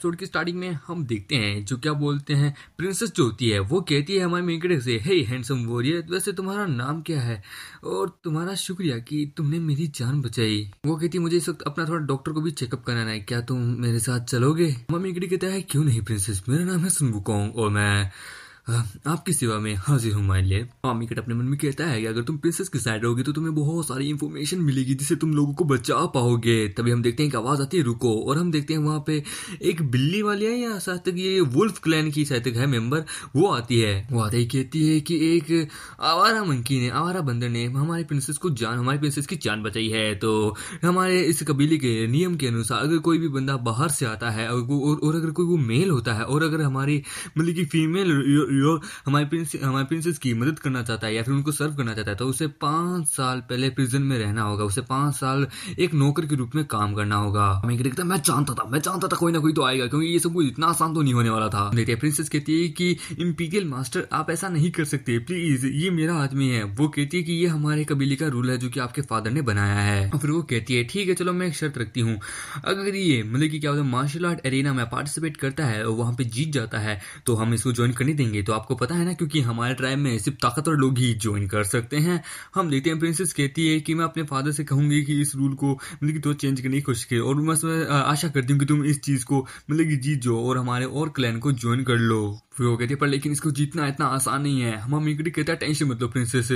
Episode की starting में हम देखते हैं जो क्या बोलते हैं प्रिंसेस जो होती है वो कहती है हमारे मेकड़े से हे हैंडसम वॉरियर वैसे तुम्हारा नाम क्या है और तुम्हारा शुक्रिया कि तुमने मेरी जान बचाई वो कहती है मुझे इस वक्त अपना थोड़ा डॉक्टर को भी चेकअप कराना है क्या तुम मेरे साथ चलोगे हमारा मेकड़ी कहता है क्यों नहीं प्रिंसेस मेरा नाम है सुनबुकोंग और मैं आपकी सेवा में हाजिर हूँ माइन मामी कट अपने मन में कहता है कि अगर तुम प्रिंसेस की साइड रहोगे तो तुम्हें बहुत सारी इन्फॉर्मेशन मिलेगी जिससे तुम लोगों को बचा पाओगे तभी हम देखते हैं कि आवाज आती है रुको और हम देखते हैं वहाँ पे एक बिल्ली वाली है या शायद तक ये वुल्फ क्लैन की शायद तक है मेंबर वो आती है वो आते ही कहती है कि एक आवारा मंकी ने आवारा बंदर ने हमारे प्रिंसेस को जान हमारे प्रिंसेस की जान बचाई है तो हमारे इस कबीले के नियम के अनुसार अगर कोई भी बंदा बाहर से आता है और अगर कोई वो मेल होता है और अगर हमारी मतलब की फीमेल हीरो हमारे प्रिंस हमारे प्रिंसेस की मदद करना चाहता है या फिर उनको सर्व करना चाहता है तो उसे पांच साल पहले प्रिजन में रहना होगा उसे पांच साल एक नौकर के रूप में काम करना होगा हमें देखता मैं जानता था मैं जानता था कोई ना कोई तो आएगा क्योंकि ये सब कुछ इतना आसान तो नहीं होने वाला था देखिए प्रिंसेस कहती है कि इम्पीरियल मास्टर आप ऐसा नहीं कर सकते प्लीज ये मेरा आदमी है वो कहती है कि ये हमारे कबीले का रूल है जो कि आपके फादर ने बनाया है और फिर वो कहती है ठीक है चलो मैं एक शर्त रखती हूँ अगर ये मतलब कि क्या होता है मार्शल आर्ट एरिना में पार्टिसिपेट करता है और वहां पे जीत जाता है तो हम इसको ज्वाइन करने देंगे ये तो आपको पता है ना क्योंकि हमारे ट्राइब में सिर्फ ताकतवर लोग ही ज्वाइन कर सकते हैं हम देखते हैं प्रिंसेस कहती है कि मैं अपने फादर से कहूंगी कि इस रूल को मतलब कि तो चेंज करने की कोशिश की और मैं आशा करती हूँ कि तुम इस चीज़ को मतलब कि जीत जाओ और हमारे और क्लैन को ज्वाइन कर लो फिर हो कहती है पर लेकिन इसको जीतना इतना आसान नहीं है हम मिकड़ी कहता है टेंशन मतलब प्रिंसेस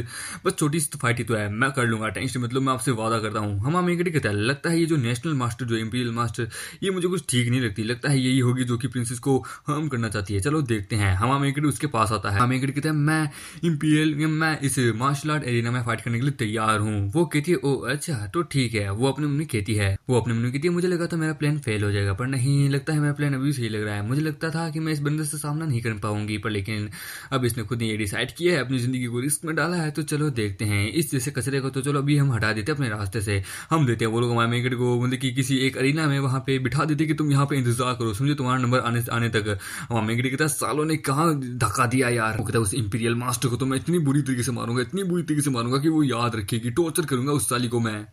बस छोटी सी फाइट ही तो है मैं कर लूंगा टेंशन मतलब मैं आपसे वादा करता हूँ हम मिकड़ी कहता है लगता है ये जो नेशनल मास्टर जो इम्पीरियल मास्टर ये मुझे कुछ ठीक नहीं लगती लगता है यही होगी जो कि प्रिंसेस को हम करना चाहती है चलो देखते हैं हम मिकड़ी उसके पास आता है मिकड़ी कहता है मैं इम्पीरियल मैं इस मार्शल आर्ट एरिया में फाइट करने के लिए तैयार हूँ वो कहती है ओ अच्छा तो ठीक है वो अपने मम्मी कहती है वो अपने मम्मी कहती है मुझे लगा था मेरा प्लान फेल हो जाएगा पर नहीं लगता है मेरा प्लान अभी सही लग रहा है मुझे लगता था कि मैं इस बंदे से सामना नहीं नहीं कर पाऊंगी पर लेकिन अब इसने खुद ने ये डिसाइड किया है अपनी ज़िंदगी को रिस्क में डाला है तो चलो देखते हैं इस जैसे कचरे को तो चलो अभी हम हटा देते हैं अपने रास्ते से हम देते हैं वो लोग हमारे मेकेट को मतलब कि किसी एक अरीना में वहां पे बिठा देते कि तुम यहाँ पे इंतजार करो समझो तुम्हारा नंबर आने आने तक हमारे मेकेट कहता सालों ने कहा धक्का दिया यार वो कहता उस इंपीरियल मास्टर को तो मैं इतनी बुरी तरीके से मारूंगा इतनी बुरी तरीके से मारूंगा कि वो याद रखेगी टॉर्चर करूंगा उस साली को मैं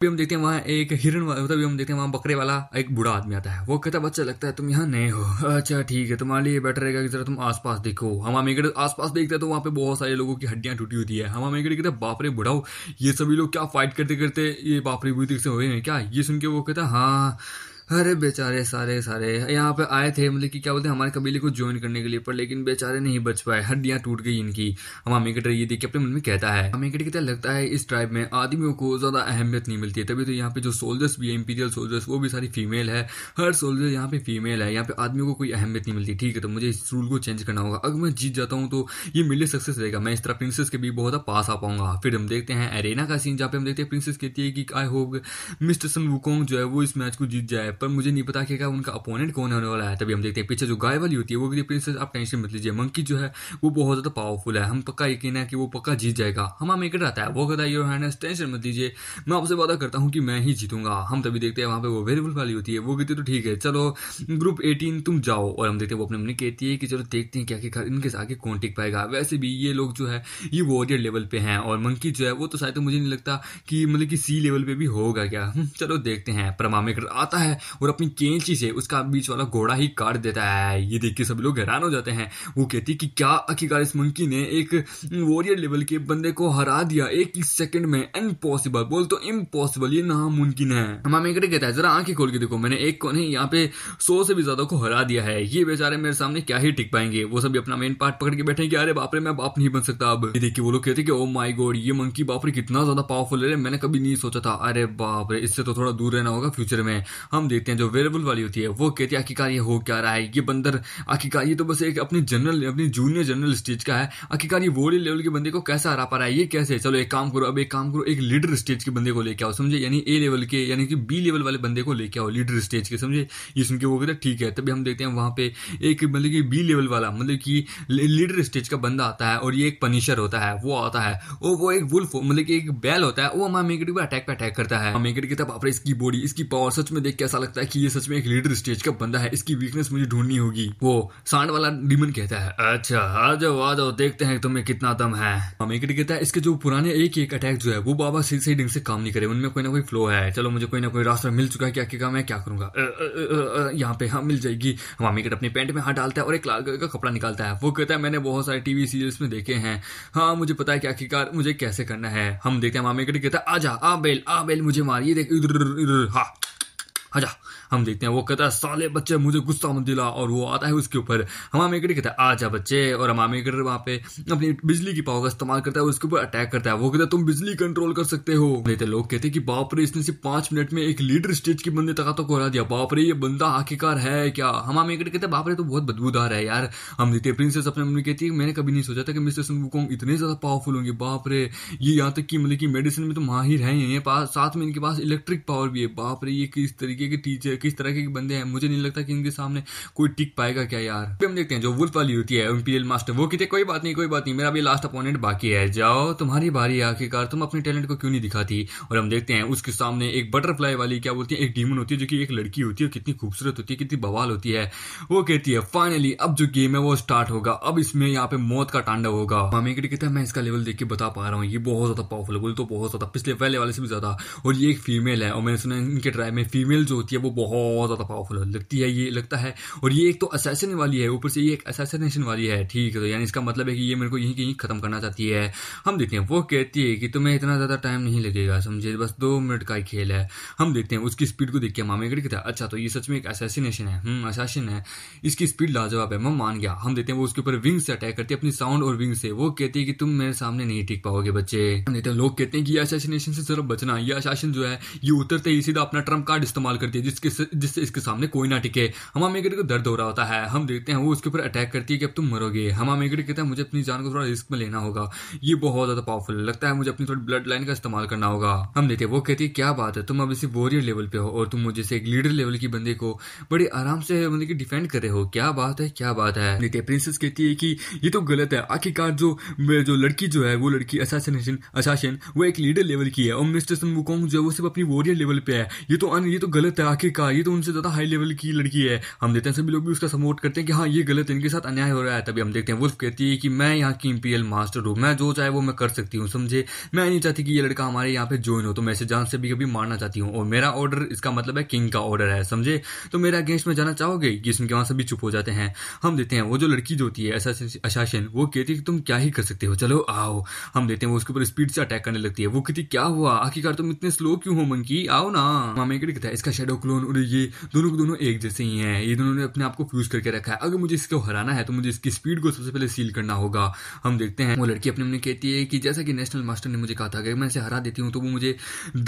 भी हम देखते हैं वहाँ एक हिरण मतलब हम देखते हैं वहाँ बकरे वाला एक बूढ़ा आदमी आता है वो कहता है बच्चा लगता है तुम यहाँ नए हो अच्छा ठीक है तुम्हारे लिए बेटर रहेगा कि जरा तुम आसपास देखो हम आस आसपास देखते हैं तो वहाँ पे बहुत सारे लोगों की हड्डियाँ टूटी होती है हम आमेगढ़ कहते हैं बापरे बुढ़ाओ ये सभी लोग क्या फाइट करते करते ये बापरे बुरी से हुए हैं क्या ये सुन के वो कहता है हाँ अरे बेचारे सारे सारे यहाँ पे आए थे मतलब कि क्या बोलते हैं हमारे कबीले को ज्वाइन करने के लिए पर लेकिन बेचारे नहीं बच पाए हड्डियाँ टूट गई इनकी हमाम क्रिकेटर ये देखिए अपने मन में कहता है हमें क्रिकेटर लगता है इस ट्राइब में आदमियों को ज़्यादा अहमियत नहीं मिलती है तभी तो यहाँ पे जो सोल्जर्स भी है इंपीरियल सोल्जर्स वो भी सारी फीमेल है हर सोल्जर यहाँ पे फीमेल है यहाँ पे आदमियों को कोई अहमियत नहीं मिलती ठीक है तो मुझे इस रूल को चेंज करना होगा अगर मैं जीत जाता हूँ तो ये मिले सक्सेस रहेगा मैं इस तरह प्रिंसेस के भी बहुत पास आ पाऊंगा फिर हम देखते हैं एरेना का सीन जहाँ पे हम देखते हैं प्रिंसेस कहती है कि I hope mister Sun Wukong जो है वो इस मैच को जीत जाए पर मुझे नहीं पता कि उनका अपोनेंट कौन होने वाला है तभी हम देखते हैं पीछे जो गाय वाली होती है वो भी प्रिंसेस आप टेंशन मत लीजिए मंकी जो है वो बहुत ज़्यादा पावरफुल है हम पक्का यकीन है कि वो पक्का जीत जाएगा हमें मेकर आता है वो कहता है योर हैंडस टेंशन मत लीजिए मैं आपसे वादा करता हूँ कि मैं ही जीतूंगा हम तभी देखते हैं वहाँ पर वो वेरिएबल वाली होती है वो कहती है तो ठीक है चलो ग्रुप एटीन तुम जाओ और हम देखते हैं वो अपने मम्मी कहती है कि चलो देखते हैं क्या क्या इनके साथ आगे कौन टिक पाएगा वैसे भी ये लोग जो है ये वॉरियर लेवल पे हैं और मंकी जो है वो तो शायद मुझे नहीं लगता कि मतलब कि सी लेवल पे भी होगा क्या हम्म, चलो देखते हैं परमा आता है और अपनी कैंची से उसका बीच वाला घोड़ा ही काट देता है ये देख के सभी लोग हैरान हो जाते हैं वो कहती है कि क्या आखिरकार इस मंकी ने एक वॉरियर लेवल के बंदे को हरा दिया एक ही सेकंड में इम्पॉसिबल बोल तो इम्पॉसिबल ये नामुमकिन है हमारे मेकटे कहता है जरा आंखें खोल के देखो मैंने एक को नहीं यहाँ पे सौ से भी ज्यादा को हरा दिया है ये बेचारे मेरे सामने क्या ही टिक पाएंगे वो सभी अपना मेन पार्ट पकड़ के बैठे कि अरे बापरे मैं बाप नहीं बन सकता अब ये देखिए वो लोग कहते कि ओ माई गॉड ये मंकी बापरे कितना ज्यादा पावरफुल है मैंने कभी नहीं सोचा था अरे बापरे इससे तो थोड़ा दूर रहना होगा फ्यूचर में हम देखते हैं जो वेरेबल वाली होती है वो कहती है आखिरकार ये हो क्या रहा है ये बंदर आखिरकार ये तो बस एक अपनी जनरल अपनी जूनियर जनरल स्टेज का है आखिरकार ये वोडी लेवल के बंदे को कैसे हरा पा रहा है ये कैसे चलो एक काम करो अब एक काम करो एक लीडर स्टेज के बंदे को लेके आओ समझे यानी ए लेवल के यानी कि बी लेवल वाले बंदे को लेके आओ लीडर स्टेज के समझे ये सुन के वो कहते हैं ठीक है तभी हम देखते हैं वहां पे एक मतलब कि बी लेवल वाला मतलब कि लीडर स्टेज का बंदा आता है और ये एक पनिशर होता है वो आता है वो वो एक वुल्फ मतलब कि एक बैल होता है वो हमारे मेकट को अटैक पे अटैक करता है मेकट की तब इसकी बॉडी इसकी पावर सच में देख के ऐसा लगता है कि ये सच में एक लीडर स्टेज का बंदा है इसकी वीकनेस मुझे ढूंढनी होगी वो सांड वाला डीमन कहता है अच्छा आ जाओ आ जाओ देखते हैं तुम्हें कितना दम है मामेकड़ी हाँ, कहता है इसके जो पुराने एक एक अटैक जो है वो बाबा सही सही ढंग से काम नहीं करे उनमें कोई ना कोई फ्लो है चलो मुझे कोई ना कोई रास्ता मिल चुका है क्या क्या मैं क्या करूंगा यहाँ पे हाँ मिल जाएगी हम अपने पेंट में हाथ डालता है और एक लाल कलर का कपड़ा निकालता है वो कहता है मैंने बहुत सारे टीवी सीरियल्स में देखे हैं हाँ मुझे पता है कि आखिरकार मुझे कैसे करना है हम देखते हैं मामेकड़ी कहता है आ जा आ बेल आ बेल मुझे मार ये देख इधर इधर हाँ 阿姐。हम देखते हैं वो कहता है साले बच्चे मुझे गुस्सा मत दिला और वो आता है उसके ऊपर हमाम मेकर कहता है आ जा बच्चे और हमाम मेकर वहाँ पे अपनी बिजली की पावर का इस्तेमाल करता है उसके ऊपर अटैक करता है वो कहता है तुम बिजली कंट्रोल कर सकते हो लेते लोग कहते हैं कि बाप रे इसने सिर्फ पांच मिनट में एक लीडर स्टेज के बंदे तक तो कोहरा दिया बाप रे ये बंदा आखिरकार है क्या हमाम मेकर कहते हैं बाप रे तो बहुत बदबूदार है यार हम देखते हैं प्रिंसेस अपने मम्मी कहती है मैंने कभी नहीं सोचा था कि मिस्टर सुन इतने ज़्यादा पावरफुल होंगे बाप रे ये यहाँ तक की मतलब की मेडिसिन में तो माहिर है साथ में इनके पास इलेक्ट्रिक पावर भी है बाप रे ये किस तरीके के टीचर किस तरह के बंदे हैं मुझे नहीं लगता कि इनके सामने कोई टिक पाएगा क्या यार फिर हम देखते हैं जो वुल्फ वाली होती है इम्पीरियल मास्टर वो कहते कोई बात नहीं कोई बात नहीं मेरा भी लास्ट अपोनेंट बाकी है जाओ तुम्हारी बारी आखिरकार तुम अपने टैलेंट को क्यों नहीं दिखाती और हम देखते हैं उसके सामने एक बटरफ्लाई वाली क्या बोलती है एक डीमन होती है जो कि एक लड़की होती है कितनी खूबसूरत होती है कितनी बवाल होती है वो कहती है फाइनली अब जो गेम है वो स्टार्ट होगा अब इसमें यहाँ पे मौत का तांडव होगा मामेकड़ कहते हैं मैं इसका लेवल देख के बता पा रहा हूँ ये बहुत ज्यादा पावरफुल बोल तो बहुत ज्यादा पिछले पहले वाले से भी ज्यादा और ये एक फीमेल है और मैंने सुना इनके ट्राइब में फीमेल जो होती है वो बहुत ज़्यादा पावरफुल लगती है ये लगता है और ये एक तो असैसन वाली है ऊपर से ये एक असैसनेशन वाली है ठीक है तो यानी इसका मतलब है कि ये मेरे को यहीं कहीं ख़त्म करना चाहती है हम देखते हैं वो कहती है कि तुम्हें इतना ज़्यादा टाइम नहीं लगेगा समझे बस दो मिनट का ही खेल है हम देखते हैं उसकी स्पीड को देख के मामे गढ़ कहता है अच्छा तो ये सच में एक असैसिनेशन है असैसन हम्म, है इसकी स्पीड लाजवाब है मैं मान गया हम देखते हैं वो उसके ऊपर विंग्स से अटैक करती है अपनी साउंड और विंग से वो कहती है कि तुम मेरे सामने नहीं टिक पाओगे बच्चे हम देखते हैं लोग कहते हैं कि ये असैसिनेशन से जरा बचना ये असैसन जो है ये उतरते ही सीधा अपना ट्रम्प कार्ड इस्तेमाल करती है जिसके जिससे इसके सामने कोई ना टिके हमा मेगर को दर्द हो रहा होता है हम देखते हैं वो उसके ऊपर अटैक करती है कि अब तुम मरोगे हमा मेगर कहता है मुझे अपनी जान को थोड़ा रिस्क में लेना होगा ये बहुत ज़्यादा पावरफुल लगता है मुझे अपनी थोड़ी ब्लड लाइन का इस्तेमाल करना होगा हम देखते वो कहती है क्या बात है तुम अब इसी वॉरियर लेवल पे हो और तुम मुझे एक लीडर लेवल की बंदे को बड़े आराम से मतलब की डिफेंड कर रहे हो क्या बात है क्या बात है देखते प्रिंसेस कहती है कि ये तो गलत है आखिरकार जो जो लड़की जो है वो लड़की असासिनेशन असासिन वो एक लीडर लेवल की है और मिस्टर सन वुकोंग जो है वो सिर्फ अपनी वॉरियर लेवल पे है ये तो ये तो गलत है आखिरकार का ये तो उनसे ज़्यादा हाई लेवल की लड़की है हम देते हैं सभी लोग भी उसका सपोर्ट करते हैं कि हाँ ये गलत इनके साथ अन्याय हो रहा है तभी हम देखते हैं वुल्फ कहती है कि मैं यहाँ की इम्पीरियल मास्टर हूँ मैं जो चाहे वो मैं कर सकती हूँ समझे मैं नहीं चाहती कि ये लड़का हमारे यहाँ पे ज्वाइन हो तो मैं इसे जान से भी कभी मारना चाहती हूँ और मेरा ऑर्डर इसका मतलब है किंग का ऑर्डर है समझे तो मेरे अगेंस्ट में जाना चाहोगे कि इसके वहां सभी चुप हो जाते हैं हम देते हैं वो जो लड़की जो होती है अशासन वो कहती है कि तुम क्या ही कर सकते हो चलो आओ हम देते हैं वो उसके ऊपर स्पीड से अटैक करने लगती है वो कहती क्या हुआ आखिरकार तुम इतने स्लो क्यों हो मंकी आओ ना मामे कहता है इसका शेडो क्लोन और ये दोनों के दोनों एक जैसे ही हैं ये दोनों ने अपने आप को फ्यूज करके रखा है अगर मुझे इसको हराना है तो मुझे इसकी स्पीड को सबसे पहले सील करना होगा हम देखते हैं वो लड़की अपने कहती है कि जैसा कि नेशनल मास्टर ने मुझे कहा था अगर मैं इसे हरा देती हूँ तो वो मुझे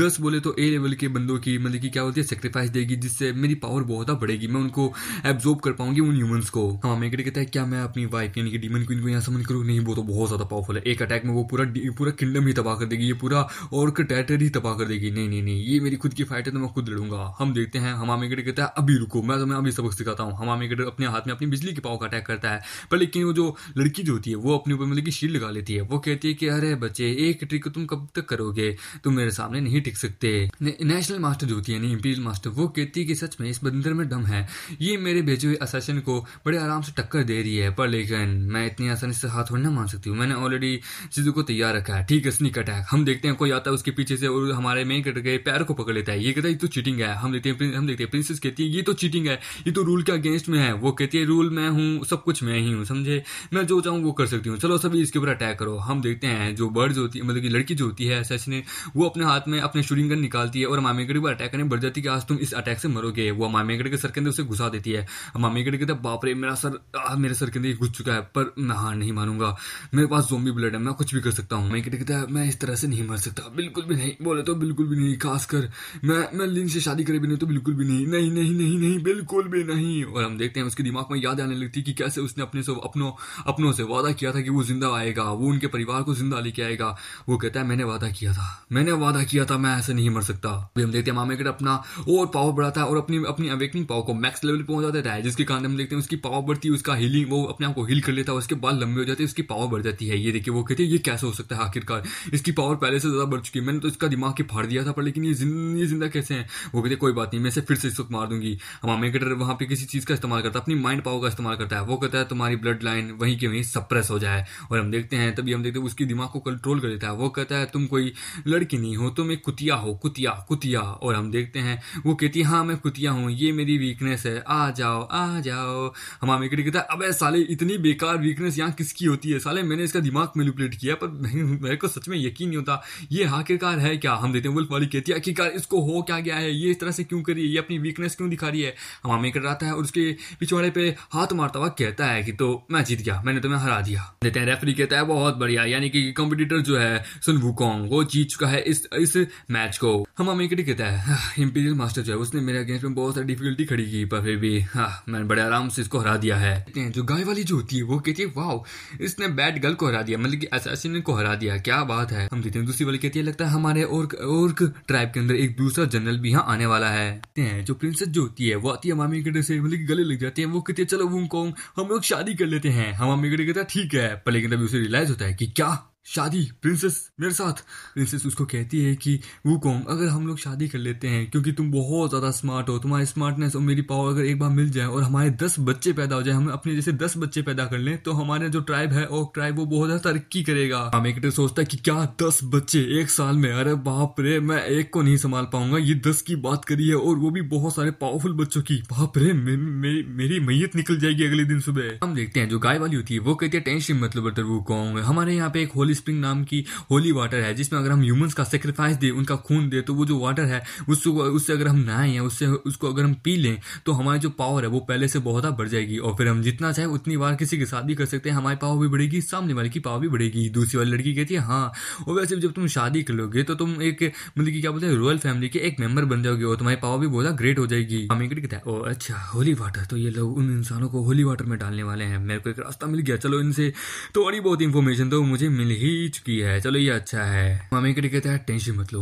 दस बोले तो ए लेवल के बंदों की मतलब की क्या होती है सेक्रीफाइस देगी जिससे मेरी पावर बहुत बढ़ेगी मैं उनको एब्जॉर्ब कर पाऊंगी उन ह्यूमंस को हाँ मेकड़ कहता है क्या मैं अपनी वाइफ यानी कि डीमन क्वीन को यहाँ समझ करूँ नहीं वो तो बहुत ज्यादा पावरफुल है एक अटैक में वो पूरा पूरा किंगडम ही तबाह कर देगी ये पूरा और टेरिटरी तबाह कर देगी नहीं नहीं नहीं ये मेरी खुद की फाइट है तो मैं खुद लड़ूंगा हम देखते हैं हमाम क्रिकेट कहता है अभी रुको मैं तुम्हें अभी सबक सिखाता हूँ हमाम क्रिकेट अपने हाथ में अपनी बिजली के पाव का अटैक करता है पर लेकिन वो जो लड़की जो होती है वो अपने ऊपर मतलब की शील लगा लेती है वो कहती है कि अरे बच्चे एक ट्रिक तुम कब तक करोगे तुम मेरे सामने नहीं टिक सकते नेशनल मास्टर जो होती है इम्पीरियल मास्टर वो कहती है कि सच में इस बंदर में डम है ये मेरे भेजे हुए असेशन को बड़े आराम से टक्कर दे रही है पर लेकिन मैं इतनी आसानी से हाथ थोड़ी ना मान सकती हूँ मैंने ऑलरेडी चीज़ों को तैयार रखा है ठीक है स्निक अटैक हम देखते हैं कोई आता है उसके पीछे से और हमारे मेन कट गए पैर को पकड़ लेता है ये कहता है तो चीटिंग है हम देखते हैं हम हम देखते हैं प्रिंसेस कहती है ये तो चीटिंग है ये तो रूल के अगेंस्ट में है वो कहती है रूल मैं हूँ सब कुछ मैं ही हूँ समझे मैं जो चाहूँ वो कर सकती हूँ चलो सभी इसके ऊपर अटैक करो हम देखते हैं जो बर्ड्स होती है मतलब की लड़की जो होती है सच ने वो अपने हाथ में अपने शूटिंग गन निकालती है और मामेगढ़ पर अटैक करने बढ़ जाती है कि आज तुम इस अटैक से मरोगे वो मामेगढ़ के सर के अंदर उसे घुसा देती है मामेगढ़ कहते है बाप रे मेरा सर मेरे सर के अंदर घुस चुका है पर मैं हार नहीं मानूंगा मेरे पास जोम्बी ब्लड है मैं कुछ भी कर सकता हूँ मामेगढ़ कहता है मैं इस तरह से नहीं मर सकता बिल्कुल भी नहीं बोले तो बिल्कुल भी नहीं खासकर मैं मैं लिंग से शादी करे भी नहीं तो बिल्कुल भी नहीं नहीं नहीं नहीं नहीं बिल्कुल भी नहीं और हम देखते हैं उसके दिमाग में याद आने लगती है कि कैसे उसने अपने से अपनों अपनों से वादा किया था कि वो जिंदा आएगा वो उनके परिवार को जिंदा लेके आएगा वो कहता है मैंने वादा किया था मैंने वादा किया था मैं ऐसे नहीं मर सकता अभी हम देखते हैं मामेकर अपना और पावर बढ़ाता है और अपनी अपनी अवेकनिंग पावर को मैक्स लेवल पर पहुंचा देता है जिसके कारण हम देखते हैं उसकी पावर बढ़ती है उसका हीलिंग वो अपने आप को हील कर लेता है उसके बाद लंबे हो जाते हैं उसकी पावर बढ़ जाती है ये देखिए वो कहते हैं ये कैसे हो सकता है आखिरकार इसकी पावर पहले से ज्यादा बढ़ चुकी है मैंने तो इसका दिमाग ही फाड़ दिया था पर लेकिन ये जिंदा कैसे है वो कहते कोई बात नहीं मैं इसे फिर से इसको मार दूंगी हमारा मेकेटर वहां पे किसी चीज़ का इस्तेमाल करता है अपनी माइंड पावर का इस्तेमाल करता है वो कहता है तुम्हारी ब्लड लाइन वहीं के वहीं सप्रेस हो जाए और हम देखते हैं तभी हम देखते हैं उसकी दिमाग को कंट्रोल कर देता है वो कहता है तुम कोई लड़की नहीं हो तुम एक कुतिया हो कुतिया कुतिया और हम देखते हैं वो कहती है हाँ मैं कुतिया हूँ ये मेरी वीकनेस है आ जाओ आ जाओ हमारा मेकेटर कहता है अब साले इतनी बेकार वीकनेस यहाँ किसकी होती है साले मैंने इसका दिमाग मेनिपुलेट किया पर मेरे को सच में यकीन नहीं होता ये आखिरकार है क्या हम देखते हैं वुल्फ वाली कहती है आखिरकार इसको हो क्या गया है ये इस तरह से क्यों करिए ये अपनी वीकनेस क्यों दिखा रही है हमामे कर रहा है और उसके पिछवाड़े पे हाथ मारता हुआ कहता है कि तो मैं जीत गया मैंने तुम्हें हरा दिया देते हैं रेफरी कहता है बहुत बढ़िया यानी कि कॉम्पिटिटर जो है सुन वुकोंग वो जीत चुका है इस इस मैच को हमामे के कहता है इम्पीरियल हाँ, मास्टर जो है उसने मेरे अगेंस्ट में बहुत सारी डिफिकल्टी खड़ी की पर फिर भी हाँ मैंने बड़े आराम से इसको हरा दिया है जो गाय वाली जो होती है वो कहती है वाह इसने बैड गर्ल को हरा दिया मतलब कि असैसिन को हरा दिया क्या बात है हम देखते हैं दूसरी वाली कहती है लगता है हमारे और ट्राइब के अंदर एक दूसरा जनरल भी यहाँ आने वाला है देखते हैं जो प्रिंसेस जो होती है वो आती है मामी गड्ढे से मतलब गले लग जाती है वो कहती है चलो वो कौन हम लोग शादी कर लेते हैं हमामी गड्ढे कहते हैं ठीक है पर लेकिन तभी उसे रियलाइज होता है कि क्या शादी प्रिंसेस मेरे साथ प्रिंसेस उसको कहती है कि वो कॉन्ग अगर हम लोग शादी कर लेते हैं क्योंकि तुम बहुत ज़्यादा स्मार्ट हो तुम्हारी स्मार्टनेस और मेरी पावर अगर एक बार मिल जाए और हमारे दस बच्चे पैदा हो जाए हम अपने जैसे दस बच्चे पैदा कर लें तो हमारे जो ट्राइब है और ट्राइब वो बहुत ज़्यादा तरक्की करेगा हम एक सोचता है कि क्या दस बच्चे एक साल में अरे बाप रे मैं एक को नहीं संभाल पाऊंगा ये दस की बात करी है और वो भी बहुत सारे पावरफुल बच्चों की बाप रे मेरी मैयत निकल जाएगी अगले दिन सुबह हम देखते हैं जो गाय वाली होती है वो कहती है टेंशन मतलब वो कॉन्ग हमारे यहाँ पे एक होली स्प्रिंग नाम की होली वाटर है जिसमें अगर हम ह्यूमंस का सेक्रीफाइस दें उनका खून दें तो वो जो वाटर है उसको उससे अगर हम नहाएं या उससे उसको अगर हम पी लें तो हमारी जो पावर है वो पहले से बहुत बढ़ जाएगी और फिर हम जितना चाहे उतनी बार किसी के साथ भी कर सकते हैं हमारी पावर भी बढ़ेगी सामने वाले की पावर भी बढ़ेगी दूसरी वाली लड़की कहती है हाँ और वैसे जब तुम शादी कर लोगे तो तुम एक मतलब कि क्या बोलते हैं रॉयल फैमिली के एक मेंबर बन जाओगे और तुम्हारी पावर भी बहुत ग्रेट हो जाएगी हमेंगड़ कहता है और अच्छा होली वाटर तो ये लोग उन इंसानों को होली वाटर में डालने वाले हैं मेरे को एक रास्ता मिल गया चलो इनसे थोड़ी बहुत इन्फॉर्मेशन तो मुझे मिल ही ही चुकी है चलो ये अच्छा है मामी के लिए कहते हैं टेंशन मत लो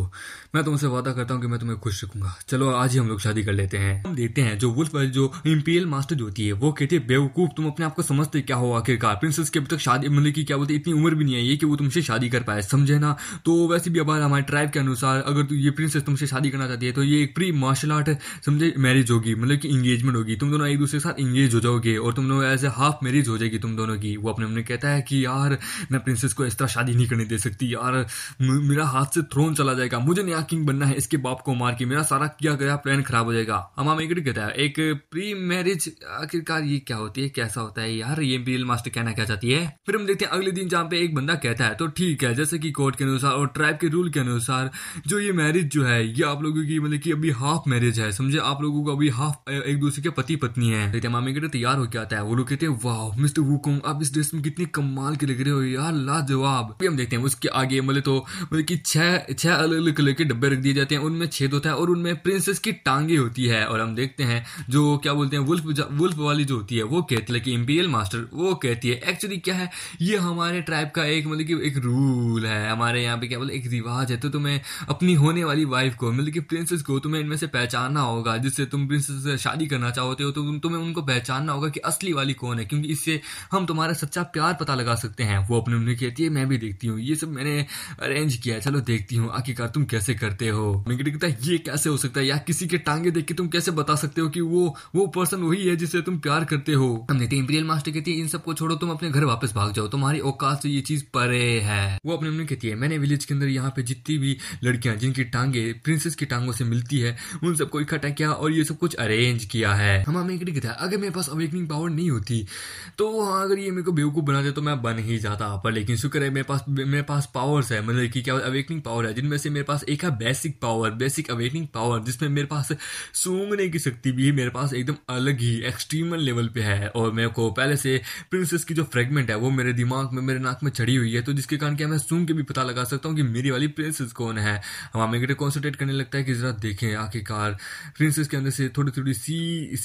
मैं तुमसे वादा करता हूँ कि मैं तुम्हें खुश रखूंगा चलो आज ही हम लोग शादी कर लेते हैं हम देखते हैं जो वुल्फ जो इम्पीरियल मास्टर जो होती है वो कहती है बेवकूफ तुम अपने आप को समझते क्या हो आखिरकार प्रिंसेस के अभी तक शादी मतलब की क्या बोलते इतनी उम्र भी नहीं आई है कि वो तुमसे शादी कर पाए समझे ना तो वैसे भी अब हमारे ट्राइब के अनुसार अगर ये प्रिंसेस तुमसे शादी करना चाहती है तो ये एक प्री मार्शल आर्ट समझे मैरिज होगी मतलब की इंगेजमेंट होगी तुम दोनों एक दूसरे के साथ इंगेज हो जाओगे और तुम दोनों एज ए हाफ मैरिज हो जाएगी तुम दोनों की वो अपने कहता है कि यार मैं प्रिंसेस को इस तरह शादी नहीं करने दे सकती यार मेरा हाथ से थ्रोन चला जाएगा मुझे नया किंग बनना है इसके बाप को मार के मेरा सारा किया गया प्लान खराब हो जाएगा हमाम कहता है एक प्री मैरिज आखिरकार ये क्या होती है कैसा होता है यार ये रियल मास्टर कहना क्या चाहती है फिर हम देखते हैं अगले दिन जहाँ पे एक बंदा कहता है तो ठीक है जैसे की कोर्ट के अनुसार और ट्राइब के रूल के अनुसार जो ये मैरिज जो है ये आप लोगों की मतलब की अभी हाफ मैरिज है समझे आप लोगों को अभी हाफ एक दूसरे के पति पत्नी है देखते मामी के तैयार होकर आता है वो लोग कहते हैं वाह मिस्टर वुकोंग आप इस ड्रेस में कितने कमाल के लग रहे हो यार लाजवाब अब भी हम देखते हैं उसके आगे मतलब तो मतलब की छह छह अलग अलग कलर के डब्बे रख दिए जाते हैं उनमें छेद होता है और उनमें प्रिंसेस की टांगे होती है और हम देखते हैं जो क्या बोलते हैं वुल्फ वुल्फ वाली जो होती है वो कहती है कि इम्पीरियल मास्टर वो कहती है एक्चुअली क्या है ये हमारे ट्राइब का एक मतलब की एक रूल है हमारे यहाँ पे क्या बोलते एक रिवाज है तो तुम्हें अपनी होने वाली वाइफ को मतलब की प्रिंसेस को तुम्हें इनमें से पहचानना होगा जिससे तुम प्रिंसेस से शादी करना चाहते हो तो तुम्हें उनको पहचानना होगा कि असली वाली कौन है क्योंकि इससे हम तुम्हारा सच्चा प्यार पता लगा सकते हैं वो अपने उन्हें कहती है मैं मैं भी देखती हूँ ये सब मैंने अरेंज किया है चलो देखती हूँ आखिरकार तुम कैसे करते हो निकट कहता है ये कैसे हो सकता है या किसी के टांगे देख के तुम कैसे बता सकते हो कि वो वो पर्सन वही है जिसे तुम प्यार करते हो हम देखते इंपीरियल मास्टर कहती है इन सबको छोड़ो तुम अपने घर वापस भाग जाओ तुम्हारी औकात से ये चीज परे है वो अपने मम्मी कहती है मैंने विलेज के अंदर यहाँ पे जितनी भी लड़कियां जिनकी टांगे प्रिंसेस की टांगों से मिलती है उन सबको इकट्ठा किया और ये सब कुछ अरेंज किया है हम हमें कहती है अगर मेरे पास अवेकनिंग पावर नहीं होती तो हाँ, अगर ये मेरे को बेवकूफ बना दे तो मैं बन ही जाता पर लेकिन शुक्र है मेरे पास मेरे पास पावर्स है मतलब कि क्या अवेकनिंग पावर है जिनमें से मेरे पास एक है basic power basic awakening power जिसमें मेरे पास सूंघने की शक्ति भी मेरे पास एकदम अलग ही एक्सट्रीम लेवल पे है और मेरे को पहले से प्रिंसेस की जो फ्रेगमेंट है वो मेरे दिमाग में मेरे नाक में चढ़ी हुई है तो जिसके कारण क्या मैं सूंघ के भी पता लगा सकता हूँ कि मेरी वाली प्रिंसेस कौन है हमारा मेरे कॉन्सेंट्रेट करने लगता है कि ज़रा देखें आखिरकार प्रिंसेस के अंदर से थोड़ी थोड़ी सी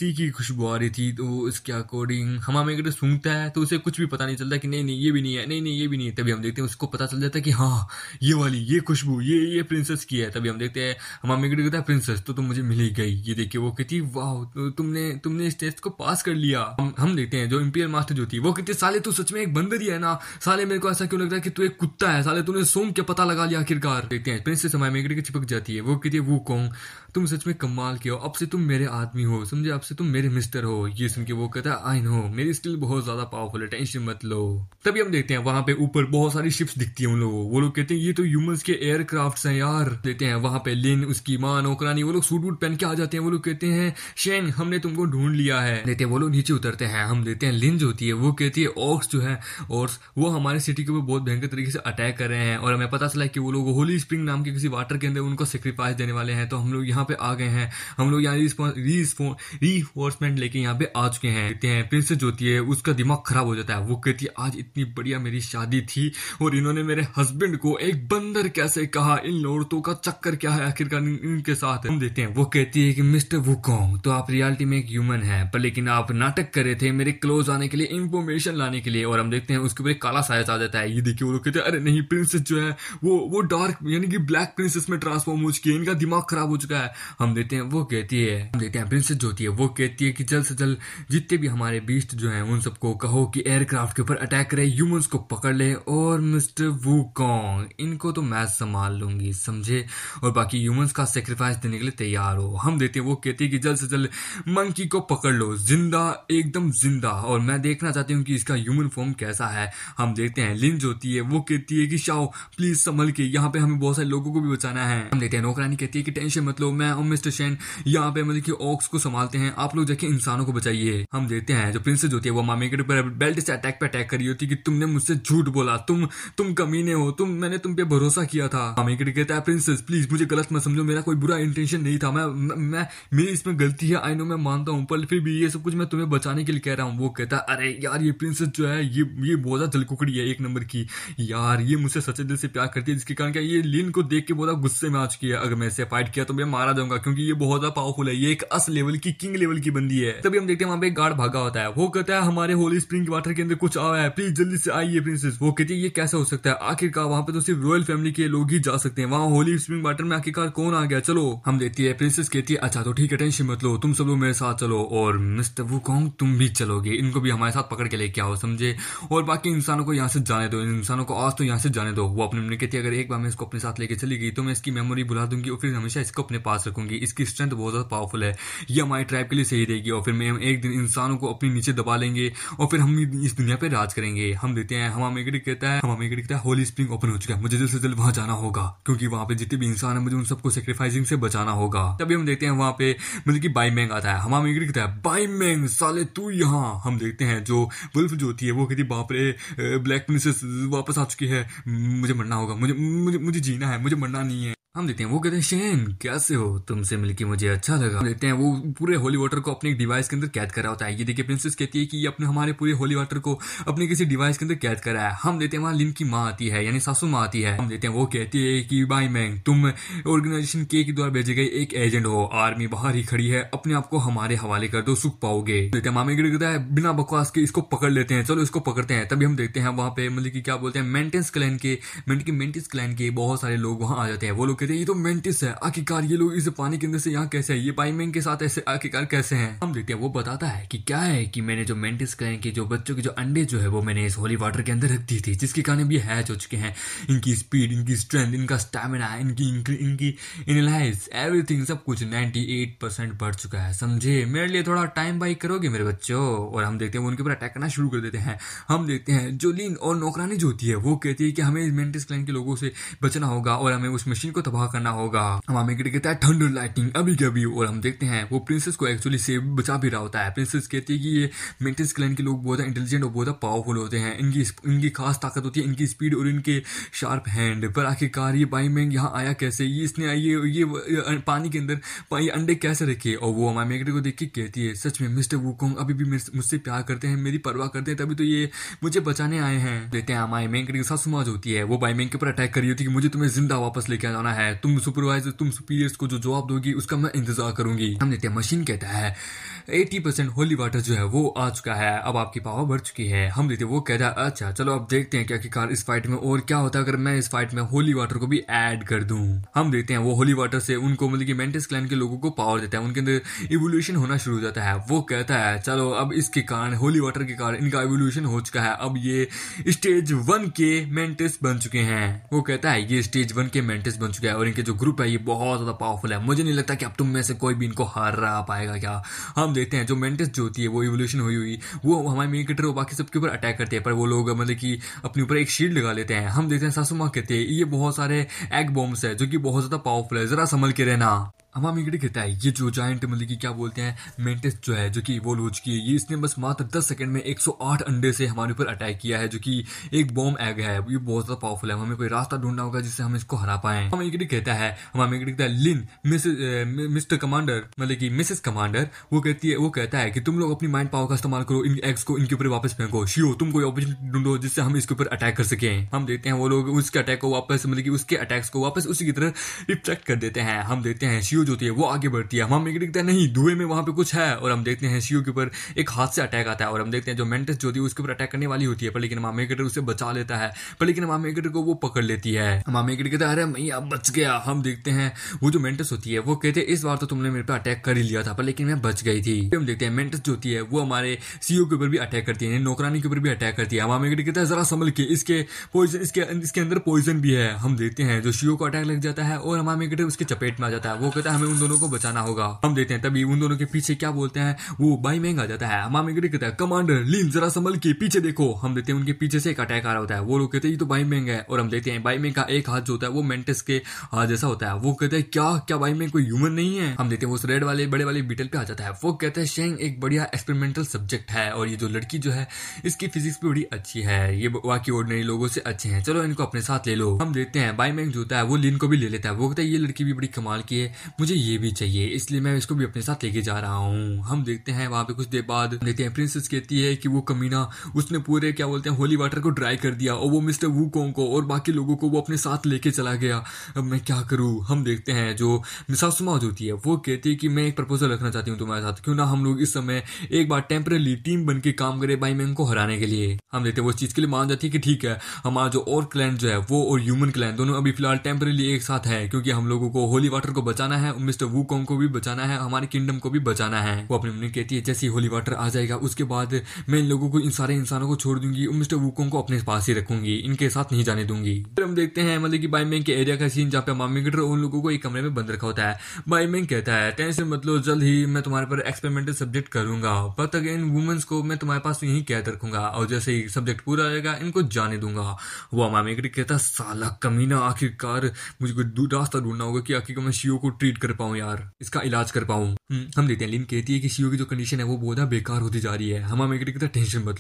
सी की खुशबू आ रही थी तो इसके अकॉर्डिंग हमारा मेरे सूंघता है तो उसे कुछ भी पता नहीं चलता कि नहीं नहीं ये भी नहीं है नहीं नहीं ये भी नहीं है तभी हम देखते हैं उसको पता चल जाता है कि हाँ ये वाली ये खुशबू ये ये प्रिंसेस की है तभी हम देखते हैं हम अम्मी को कहता है प्रिंसेस तो तुम मुझे मिल ही गई ये देखिए वो कहती वाह तो तुमने तुमने इस टेस्ट को पास कर लिया हम हम देखते हैं जो इम्पियर मास्टर जो थी वो कहती साले तू सच में एक बंदर ही है ना साले मेरे को ऐसा क्यों लग रहा है कि तू एक कुत्ता है साले तूने सोम क्या पता लगा लिया आखिरकार देखते हैं प्रिंसेस हमारे मेगड़ी की चिपक जाती है वो कहती है वो कौन तुम सच में कमाल के हो अब से तुम मेरे आदमी हो समझे अब से तुम मेरे मिस्टर हो ये सुन के वो कहता है आई नो मेरी स्किल बहुत ज्यादा पावरफुल है टेंशन मत लो तभी हम देखते हैं वहां पे ऊपर बहुत सारी शिप्स दिखती है उन लोगों वो लोग कहते हैं ये तो ह्यूमंस के एयरक्राफ्ट हैं यार देते हैं वहां पे लिन उसकी माँ नौकरानी वो लोग सूट वूट पहन के आ जाते हैं वो लोग कहते हैं शेन हमने तुमको ढूंढ लिया है लेते हैं वो लोग नीचे उतरते हैं हम लेते हैं लिन जो होती है वो कहती है ऑक्स जो है ऑक्स वो हमारे सिटी के ऊपर बहुत भयंकर तरीके से अटैक कर रहे हैं और हमें पता चला कि वो लोग होली स्प्रिंग नाम के किसी वाटर के अंदर उनको सेक्रीफाइस देने वाले हैं तो हम लोग यहाँ यहाँ पे आ गए हैं हम लोग यहाँ रिफोर्समेंट लेके यहाँ पे आ चुके हैं कहते हैं प्रिंस होती है उसका दिमाग खराब हो जाता है वो कहती है आज इतनी बढ़िया मेरी शादी थी और इन्होंने मेरे हस्बैंड को एक बंदर कैसे कहा इन औरतों का चक्कर क्या है आखिरकार इनके साथ हम देखते हैं वो कहती है कि मिस्टर वुकोंग तो आप रियलिटी में एक ह्यूमन है पर लेकिन आप नाटक करे थे मेरे क्लोज आने के लिए इन्फॉर्मेशन लाने के लिए और हम देखते हैं उसके ऊपर काला साया आ जाता है ये देखिए वो लोग कहते हैं अरे नहीं प्रिंसेस जो है वो वो डार्क यानी कि ब्लैक प्रिंसेस में ट्रांसफॉर्म हो चुकी है इनका दिमाग खराब हो चुका है है हम देते हैं वो कहती है हम देते हैं प्रिंसेस जो होती है वो कहती है कि जल्द से जल्द जितने भी हमारे बीस्ट जो हैं उन सबको कहो कि एयरक्राफ्ट के ऊपर अटैक करे ह्यूमंस को पकड़ ले और मिस्टर वू कॉन्ग इनको तो मैं संभाल लूंगी समझे और बाकी ह्यूमंस का सेक्रीफाइस देने के लिए तैयार हो हम देते हैं वो कहती है कि जल्द से जल्द मंकी को पकड़ लो जिंदा एकदम जिंदा और मैं देखना चाहती हूँ कि इसका ह्यूमन फॉर्म कैसा है हम देखते हैं लिंज होती है वो कहती है कि शाओ प्लीज संभल के यहाँ पे हमें बहुत सारे लोगों को भी बचाना है हम देखते हैं नौकरानी कहती है कि टेंशन मत लो मैं हूँ मिस्टर शेन यहाँ पे मतलब कि ऑक्स को संभालते हैं आप लोग जाके इंसानों को बचाइए हम देखते हैं जो प्रिंसेस होती है वो मामी के ऊपर बेल्ट से अटैक पे अटैक करी होती है कि तुमने मुझसे झूठ बोला तुम तुम कमीने हो तुम मैंने तुम पे भरोसा किया था मामी के कहता है प्रिंसेस प्लीज मुझे गलत मत समझो मेरा कोई बुरा इंटेंशन नहीं था मैं मैं मेरी इसमें गलती है आई नो मैं मानता हूँ पर फिर भी ये सब कुछ मैं तुम्हें बचाने के लिए कह रहा हूँ वो कहता है अरे यार ये प्रिंसेस जो है ये ये बहुत ज्यादा जलकुकड़ी है एक नंबर की यार ये मुझसे सच्चे दिल से प्यार करती है जिसके कारण क्या ये लिन को देख के बहुत गुस्से में आ चुकी है अगर मैं इसे फाइट किया तो मैं मारा हरा दूंगा क्योंकि ये बहुत ज्यादा पावरफुल है ये एक अस लेवल की किंग लेवल की बंदी है तभी हम देखते हैं वहाँ पे एक गार्ड भागा होता है वो कहता है हमारे होली स्प्रिंग वाटर के अंदर कुछ आया है प्लीज जल्दी से आइए प्रिंसेस वो कहती है ये कैसे हो सकता है आखिरकार वहाँ पे तो सिर्फ रॉयल फैमिली के लोग ही जा सकते हैं वहाँ होली स्प्रिंग वाटर में आखिरकार कौन आ गया चलो हम देखती है प्रिंसेस कहती है अच्छा तो ठीक है टेंशन मत लो तुम सब लोग मेरे साथ चलो और मिस्टर वुकोंग तुम भी चलोगे इनको भी हमारे साथ पकड़ के लेके आओ समझे और बाकी इंसानों को यहाँ से जाने दो इंसानों को आज तो यहाँ से जाने दो वो अपने कहती है अगर एक बार मैं इसको अपने साथ लेके चली गई तो मैं इसकी मेमोरी बुला दूंगी और फिर हमेशा इसको अपने पास सकूंगी इसकी स्ट्रेंथ बहुत ज़्यादा पावरफुल है ये हमारी ट्राइब के लिए सही रहेगी और फिर मैं एक दिन इंसानों को अपने नीचे दबा लेंगे और फिर हम इस दुनिया पर राज करेंगे हम देते हैं हम मेगरिक कहता है हम मेगरिक कहता है होली स्प्रिंग ओपन हो चुका है मुझे जल्द से जल्द वहां जाना होगा क्योंकि वहां पे जितने भी इंसान है मुझे उन सबको सेक्रीफाइसिंग से बचाना होगा तभी हम देखते हैं वहां पे मतलब की बाई मैंग आता है हम मेगरिक कहता है बाई मैंग साले तू यहाँ हम देखते हैं जो वुल्फ जो होती है वो कहती बाप रे ब्लैक प्रिंसेस वापस आ चुकी है मुझे मरना होगा मुझे मुझे मुझे जीना है मुझे मरना नहीं है हम देखते हैं वो कहते हैं शेन कैसे हो तुमसे मिलके मुझे अच्छा लगा देखते हैं वो पूरे होली वाटर को अपने डिवाइस के अंदर कैद करा होता है ये देखिए प्रिंसेस कहती है कि ये अपने हमारे पूरे होली वाटर को अपने किसी डिवाइस के अंदर कैद करा है हम देते हैं वहां लिन की माँ आती है यानी सासू माँ आती है हम देते हैं वो कहती है कि बाई मैंग तुम ऑर्गेनाइजेशन के द्वारा भेजे गए एक एजेंट हो आर्मी बाहर ही खड़ी है अपने आप को हमारे हवाले कर दो सुख पाओगे देते हैं मामी गिर है बिना बकवास के इसको पकड़ लेते हैं चलो इसको पकड़ते हैं तभी हम देखते हैं वहां पे मतलब की क्या बोलते हैं मेंटेन्स क्लैन के मेंटेन्स क्लैन के बहुत सारे लोग वहां आ जाते हैं वो लोग कहते ये तो मेंटिस है आखिरकार ये लोग इसे पानी के अंदर से यहाँ कैसे है ये पाई के साथ ऐसे आखिरकार कैसे है हम देखते हैं वो बताता है कि क्या है कि मैंने जो मेंटिस कहे के जो बच्चों के जो अंडे जो है वो मैंने इस होली वाटर के अंदर रख दी थी जिसके कारण ये हैच हो चुके हैं इनकी स्पीड इनकी स्ट्रेंथ इनका स्टेमिना इनकी इनकी इनलाइज एवरीथिंग सब कुछ नाइनटी एट परसेंट बढ़ चुका है समझे मेरे लिए थोड़ा टाइम बाई करोगे मेरे बच्चों और हम देखते हैं उनके ऊपर अटैक करना शुरू कर देते हैं हम देखते हैं जो लीन और नौकरानी जो होती है वो कहती है कि हमें मेंटिस के लोगों से बचना होगा और हमें उस मशीन को तबाह करना होगा हमामी गिर कहता है थंडर लाइटिंग अभी कभी और हम देखते हैं वो प्रिंसेस को एक्चुअली से बचा भी रहा होता है प्रिंसेस कहती है कि ये मेंटेस क्लैन के लोग बहुत इंटेलिजेंट और बहुत पावरफुल होते हैं इनकी इनकी खास ताकत होती है इनकी स्पीड और इनके शार्प हैंड पर आखिरकार ये बाई मैंग यहाँ आया कैसे ये इसने ये ये पानी के अंदर अंडे कैसे रखे और वो हमारे मेगड़े को देख के कहती है सच में मिस्टर वुकोंग अभी भी मुझसे प्यार करते हैं मेरी परवाह करते हैं तभी तो ये मुझे बचाने आए हैं देते हैं हमारे मेंगड़े के साथ समाज होती है वो बाई मैंग के ऊपर अटैक करी होती है कि मुझे तुम्हें जिंदा वापस लेके जाना है है तुम सुपरवाइजर तुम सुपीरियर्स को जो जॉब दोगी उसका मैं इंतजार करूंगी हमने मशीन कहता है एटी परसेंट होली वाटर जो है वो आ चुका है अब आपकी पावर बढ़ चुकी है हम लेते वो कह रहा है अच्छा चलो अब देखते हैं कि आखिरकार इस फाइट में और क्या होता है अगर मैं इस फाइट में होली वाटर को भी ऐड कर दूं हम देखते हैं वो होली वाटर से उनको मतलब की मेंटेस क्लैन के लोगों को पावर देता है उनके अंदर इवोल्यूशन होना शुरू हो जाता है वो कहता है चलो अब इसके कारण होली वाटर के कारण इनका इवोल्यूशन हो चुका है अब ये स्टेज वन के मेंटेस बन चुके हैं वो कहता है ये स्टेज वन के मेंटेस बन चुके हैं और इनके जो ग्रुप है ये बहुत ज्यादा पावरफुल है मुझे नहीं लगता कि अब तुम में से कोई भी इनको हार रहा पाएगा क्या हम देखते हैं जो मेंटिस जो होती है वो इवोल्यूशन हुई हुई वो हमारे मेन कटर और बाकी सबके ऊपर अटैक करते हैं पर वो लोग मतलब कि अपने ऊपर एक शील्ड लगा लेते हैं हम देखते हैं सासुमा कहते हैं ये बहुत सारे एग बॉम्ब्स है जो कि बहुत ज़्यादा पावरफुल है ज़रा संभल के रहना अब हम इकड़े कहता है ये जो जॉइंट मतलब कि क्या बोलते हैं मेंटेस जो है जो कि इवोल्व हो चुकी है ये इसने बस मात्र 10 सेकंड में 108 अंडे से हमारे ऊपर अटैक किया है जो कि एक बॉम्ब एग है ये बहुत ज़्यादा पावरफुल है हमें कोई रास्ता ढूंढना होगा जिससे हम इसको हरा पाए हम इकड़े कहता है हम इकड़े कहता है लिन मिस मिस्टर कमांडर मतलब की मिसेस कमांडर वो कहती है वो कहता है कि तुम लोग अपनी माइंड पावर का इस्तेमाल करो इन एग्स को इनके ऊपर वापस फेंको शियो तुम कोई ऑपरेशन ढूंढो जिससे हम इसके ऊपर अटैक कर सके हम देखते हैं वो लोग उसके अटैक को वापस मतलब उसके अटैक्स को वापस उसी की तरह रिफ्लेक्ट कर देते हैं हम देखते हैं शियो सीओ जो होती है वो आगे बढ़ती है हमाम मेगडी दिखता है नहीं धुएं में वहां पे कुछ है और हम देखते हैं सीओ के ऊपर एक हाथ से अटैक आता है और हम देखते हैं जो मेंटस जो होती है उसके ऊपर अटैक करने वाली होती है पर लेकिन हमाम मेगडर उसे बचा लेता है पर लेकिन हमाम मेगडर को वो पकड़ लेती है हमाम मेगडी कहता है अरे मैं अब बच गया हम देखते हैं वो जो मेंटस होती है वो कहते हैं इस बार तो तुमने मेरे पे अटैक कर ही लिया था पर लेकिन मैं बच गई थी हम देखते हैं मेंटस जो होती है वो हमारे सीओ के ऊपर भी अटैक करती है नौकरानी के ऊपर भी अटैक करती है हमाम मेगडर कहता है जरा संभल के इसके पॉइजन इसके इसके अंदर पॉइजन भी है हम देखते हैं जो सीओ को अटैक लग जाता है और हमाम मेगडर उसके चपेट में आ जाता है वो कहता है जाता है हमें उन दोनों को बचाना होगा हम देखते हैं तभी उन दोनों के पीछे क्या बोलते हैं वो बाई मैंग आ जाता है हमाम कहता है कमांडर लीन जरा संभल के पीछे देखो हम देखते हैं उनके पीछे से एक अटैक आ रहा होता है वो लोग कहते हैं ये तो बाई मैंग है और हम देखते हैं बाई मैंग का एक हाथ जो होता है वो मेंटेस के हाँ, जैसा होता है वो कहते हैं क्या क्या बाई मैंग कोई ह्यूमन नहीं है हम देखते हैं उस रेड वाले बड़े वाले बीटल पे आ जाता है वो कहते हैं शेंग एक बढ़िया एक्सपेरिमेंटल सब्जेक्ट है और ये जो लड़की जो है इसकी फिजिक्स भी बड़ी अच्छी है ये बाकी ऑर्डिनरी लोगों से अच्छे हैं चलो इनको अपने साथ ले लो हम देखते हैं बाई मैंग जो होता है वो लीन को भी ले लेता है वो कहता है ये लड़की भी बड़ी कमाल की है मुझे ये भी चाहिए इसलिए मैं इसको भी अपने साथ लेके जा रहा हूँ हम देखते हैं वहाँ पे कुछ देर बाद देखते हैं प्रिंसेस कहती है कि वो कमीना उसने पूरे क्या बोलते हैं होली वाटर को ड्राई कर दिया और वो मिस्टर वू कोंग को और बाकी लोगों को वो अपने साथ लेके चला गया अब मैं क्या करूँ हम देखते हैं जो मिसासुमा होती है वो कहती है कि मैं एक प्रपोजल रखना चाहती हूँ तुम्हारे साथ क्यों ना हम लोग इस समय एक बार टेम्परली टीम बन के काम करे भाई मैंग को हराने के लिए हम देखते हैं वो चीज़ के लिए मान जाती है कि ठीक है हमारा जो और क्लैन जो है वो और ह्यूमन क्लैन दोनों अभी फिलहाल टेम्परेली एक साथ है क्योंकि हम लोगों को होली वाटर को बचाना है है मिस्टर वू को भी बचाना है हमारे किंगडम को भी बचाना है वो अपनी मम्मी कहती है जैसे ही होली वाटर आ जाएगा उसके बाद मैं इन लोगों को इन सारे इंसानों को छोड़ दूंगी और मिस्टर वू को अपने पास ही रखूंगी इनके साथ नहीं जाने दूंगी फिर हम देखते हैं मतलब की बाईमेंग के एरिया का सीन जहाँ पे मामी गिटर उन लोगों को एक कमरे में बंद रखा होता है बाईमेंग कहता है टेंशन मतलब जल्द ही मैं तुम्हारे पर एक्सपेरिमेंटल सब्जेक्ट करूंगा बट अगेन वुमेन्स को मैं तुम्हारे पास यही कैद रखूंगा और जैसे ही सब्जेक्ट पूरा आ जाएगा इनको जाने दूंगा वो मामी गिटर कहता है साला कमीना आखिरकार मुझे रास्ता ढूंढना होगा कि आखिर मैं शिव को ट्रीट ट्रीट कर पाऊँ यार इसका इलाज कर पाऊँ हम्म। हम देखते हैं लिन कहती है कि शिव की जो कंडीशन है वो बहुत बेकार होती जा रही है हम हमा मेकडी की टेंशन मत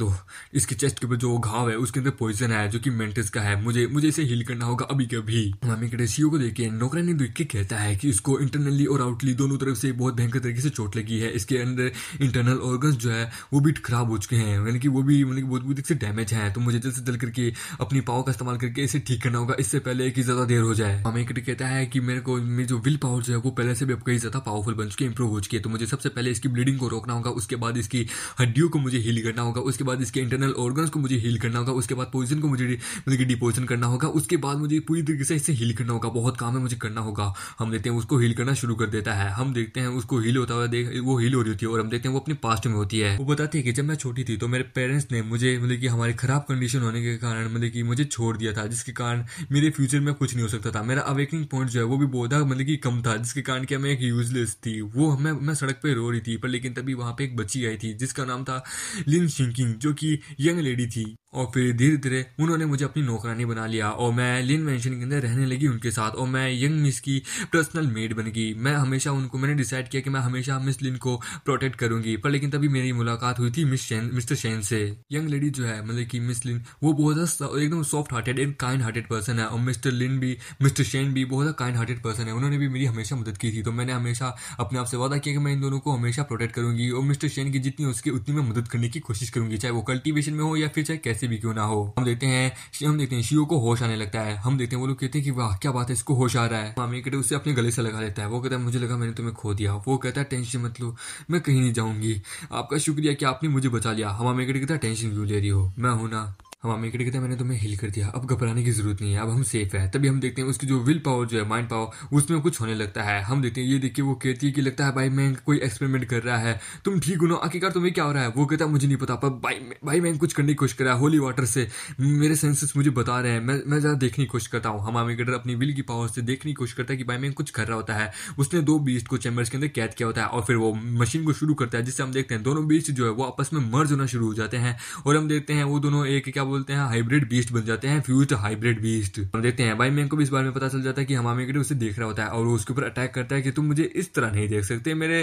इसके चेस्ट के ऊपर जो घाव है उसके अंदर पॉइजन है जो कि मेंटेस का है मुझे मुझे इसे हील करना होगा अभी कभी अभी हमा मेकडी शिव को देखे नौकरा ने देख के तो कहता है कि इसको इंटरनली और आउटली दोनों तरफ से बहुत भयंकर तरीके से चोट लगी है इसके अंदर इंटरनल ऑर्गन जो है वो भी खराब हो चुके हैं यानी कि वो भी मतलब बहुत बुरी से डैमेज है तो मुझे जल्द से जल्द करके अपनी पावर का इस्तेमाल करके इसे ठीक करना होगा इससे पहले कि ज्यादा देर हो जाए हमें कहता है कि मेरे को मेरी जो विल पावर जो है वो वो पहले से भी अब कहीं ज़्यादा पावरफुल बन चुकी है इंप्रूव हो चुकी है तो मुझे सबसे पहले इसकी ब्लीडिंग को रोकना होगा उसके बाद इसकी हड्डियों को मुझे हील करना होगा उसके बाद इसके इंटरनल ऑर्गन को मुझे हील करना होगा उसके बाद पोजिशन को मुझे मतलब कि डिपोजन करना होगा उसके बाद मुझे पूरी तरीके से इसे हील करना होगा बहुत काम है मुझे करना होगा हम देखते हैं उसको हील करना शुरू कर देता है हम देखते हैं उसको हील होता हुआ वो हील हो रही होती है और हम देखते हैं वो अपने पास्ट में होती है वो बताती है कि जब मैं छोटी थी तो मेरे पेरेंट्स ने मुझे मतलब कि हमारी खराब कंडीशन होने के कारण मतलब कि मुझे छोड़ दिया था जिसके कारण मेरे फ्यूचर में कुछ नहीं हो सकता था मेरा अवेकनिंग पॉइंट जो है वो भी बहुत मतलब कि कम था जिसके श्रीकांत की हमें एक यूजलेस थी वो हमें मैं सड़क पे रो रही थी पर लेकिन तभी वहाँ पे एक बच्ची आई थी जिसका नाम था लिन शिंकिंग जो कि यंग लेडी थी और फिर धीरे धीरे उन्होंने मुझे अपनी नौकरानी बना लिया और मैं लिन मैंशन के अंदर रहने लगी उनके साथ और मैं यंग मिस की पर्सनल मेड बन गई मैं हमेशा उनको मैंने डिसाइड किया कि मैं हमेशा मिस लिन को प्रोटेक्ट करूंगी पर लेकिन तभी मेरी मुलाकात हुई थी मिस शेन मिस्टर शेन से यंग लेडी जो है मतलब की मिस लिन वो बहुत ज़्यादा एकदम soft hearted and kind hearted person है और मिस्टर लिन भी मिस्टर शेन भी बहुत ज़्यादा काइंड हार्टेड पर्सन है उन्होंने भी मेरी हमेशा मदद की थी तो मैंने हमेशा अपने आप से वादा किया कि मैं इन दोनों को हमेशा प्रोटेक्ट करूंगी और मिस्टर शेन की जितनी उसकी उतनी मैं मदद करने की कोशिश करूंगी चाहे वो कल्टिवेशन में हो या फिर चाहे कैसे कैसे भी क्यों ना हो हम देखते हैं हम देखते हैं शिव को होश आने लगता है हम देखते हैं वो लोग कहते हैं कि वाह क्या बात है इसको होश आ रहा है मामी कहते उसे अपने गले से लगा लेता है वो कहता है मुझे लगा मैंने तुम्हें खो दिया वो कहता है टेंशन मत लो मैं कहीं नहीं जाऊंगी आपका शुक्रिया कि आपने मुझे बचा लिया हम मेकड़ कहता है टेंशन क्यों ले रही हो मैं हूं ना हम आमिर कहते मैंने तुम्हें हिल कर दिया अब घबराने की जरूरत नहीं है अब हम सेफ है तभी हम देखते हैं उसकी जो विल पावर जो है माइंड पावर उसमें कुछ होने लगता है हम देखते हैं ये देखिए वो कहती है कि लगता है भाई मैं कोई एक्सपेरिमेंट कर रहा है तुम ठीक हो ना आखिरकार तुम्हें क्या हो रहा है वो कहता है मुझे नहीं पता पर भाई भाई मैं कुछ करने की कोशिश कर रहा है होली वाटर से मेरे सेंसेस मुझे बता रहे हैं मैं मैं ज़्यादा देखने की कोशिश करता हूँ हम आमिर अपनी विल की पावर से देखने की कोशिश करता है कि भाई मैं कुछ कर रहा होता है उसने दो बीस्ट को चैम्बर्स के अंदर कैद किया होता है और फिर वो मशीन को शुरू करता है जिससे हम देखते हैं दोनों बीस्ट जो है वो आपस में मर्ज होना शुरू हो जाते हैं और हम देखते हैं वो दोनों एक क्या बोलते हैं हाइब्रिड बीस्ट बन जाते हैं फ्यूज हाइब्रिड बीस्ट हम देखते हैं भाई मैंग को भी इस बारे में पता चल जाता है कि हमामेगरे उसे देख रहा होता है और उसके ऊपर अटैक करता है कि तुम मुझे इस तरह नहीं देख सकते मेरे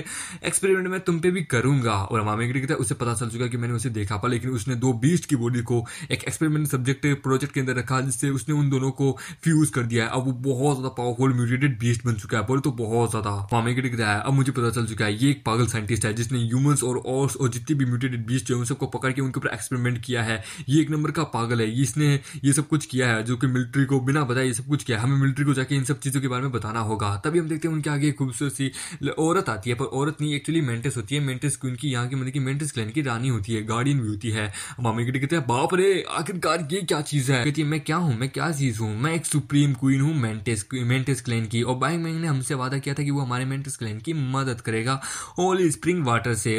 एक्सपेरिमेंट में तुम पे भी करूंगा और हमामेगरे की तरह उसे पता चल चुका कि मैंने उसे देखा पा लेकिन उसने दो बीस्ट की बॉडी को एक एक्सपेरिमेंट सब्जेक्ट प्रोजेक्ट के अंदर रखा जिससे उसने उन दोनों को फ्यूज कर दिया है अब वो बहुत ज्यादा पावरफुल म्यूटेटेड बीस्ट बन चुका है बोले तो बहुत ज्यादा हमामेगरे की तरह है अब मुझे पता चल चुका है ये एक पागल साइंटिस्ट है जिसने ह्यूमंस और और जितनी भी म्यूटेटेड बीस्ट है उन सबको पकड़ के उनके ऊपर एक्सपेरिमेंट किया है ये एक नंबर का पागल है इसने ये सब कुछ किया है जो कि मिलिट्री को बिना बताए ये सब कुछ किया है हमें मिलिट्री को जाके इन सब चीज़ों के बारे में बताना होगा तभी हम देखते हैं उनके आगे खूबसूरत सी औरत आती है पर औरत नहीं एक्चुअली मेंटेस होती है मेंटेस क्वीन की यहाँ की मतलब कि मेंटेस क्लैन की रानी होती है गार्डियन भी होती है मामी गिटी कहते हैं बाप रे आखिरकार ये क्या चीज़ है कहती है मैं क्या हूँ मैं क्या चीज़ हूँ मैं एक सुप्रीम क्वीन हूँ मेंटेस मेंटेस क्लैन की और बाइंग मैंग ने हमसे वादा किया था कि वो हमारे मेंटेस क्लैन की मदद करेगा ओल स्प्रिंग वाटर से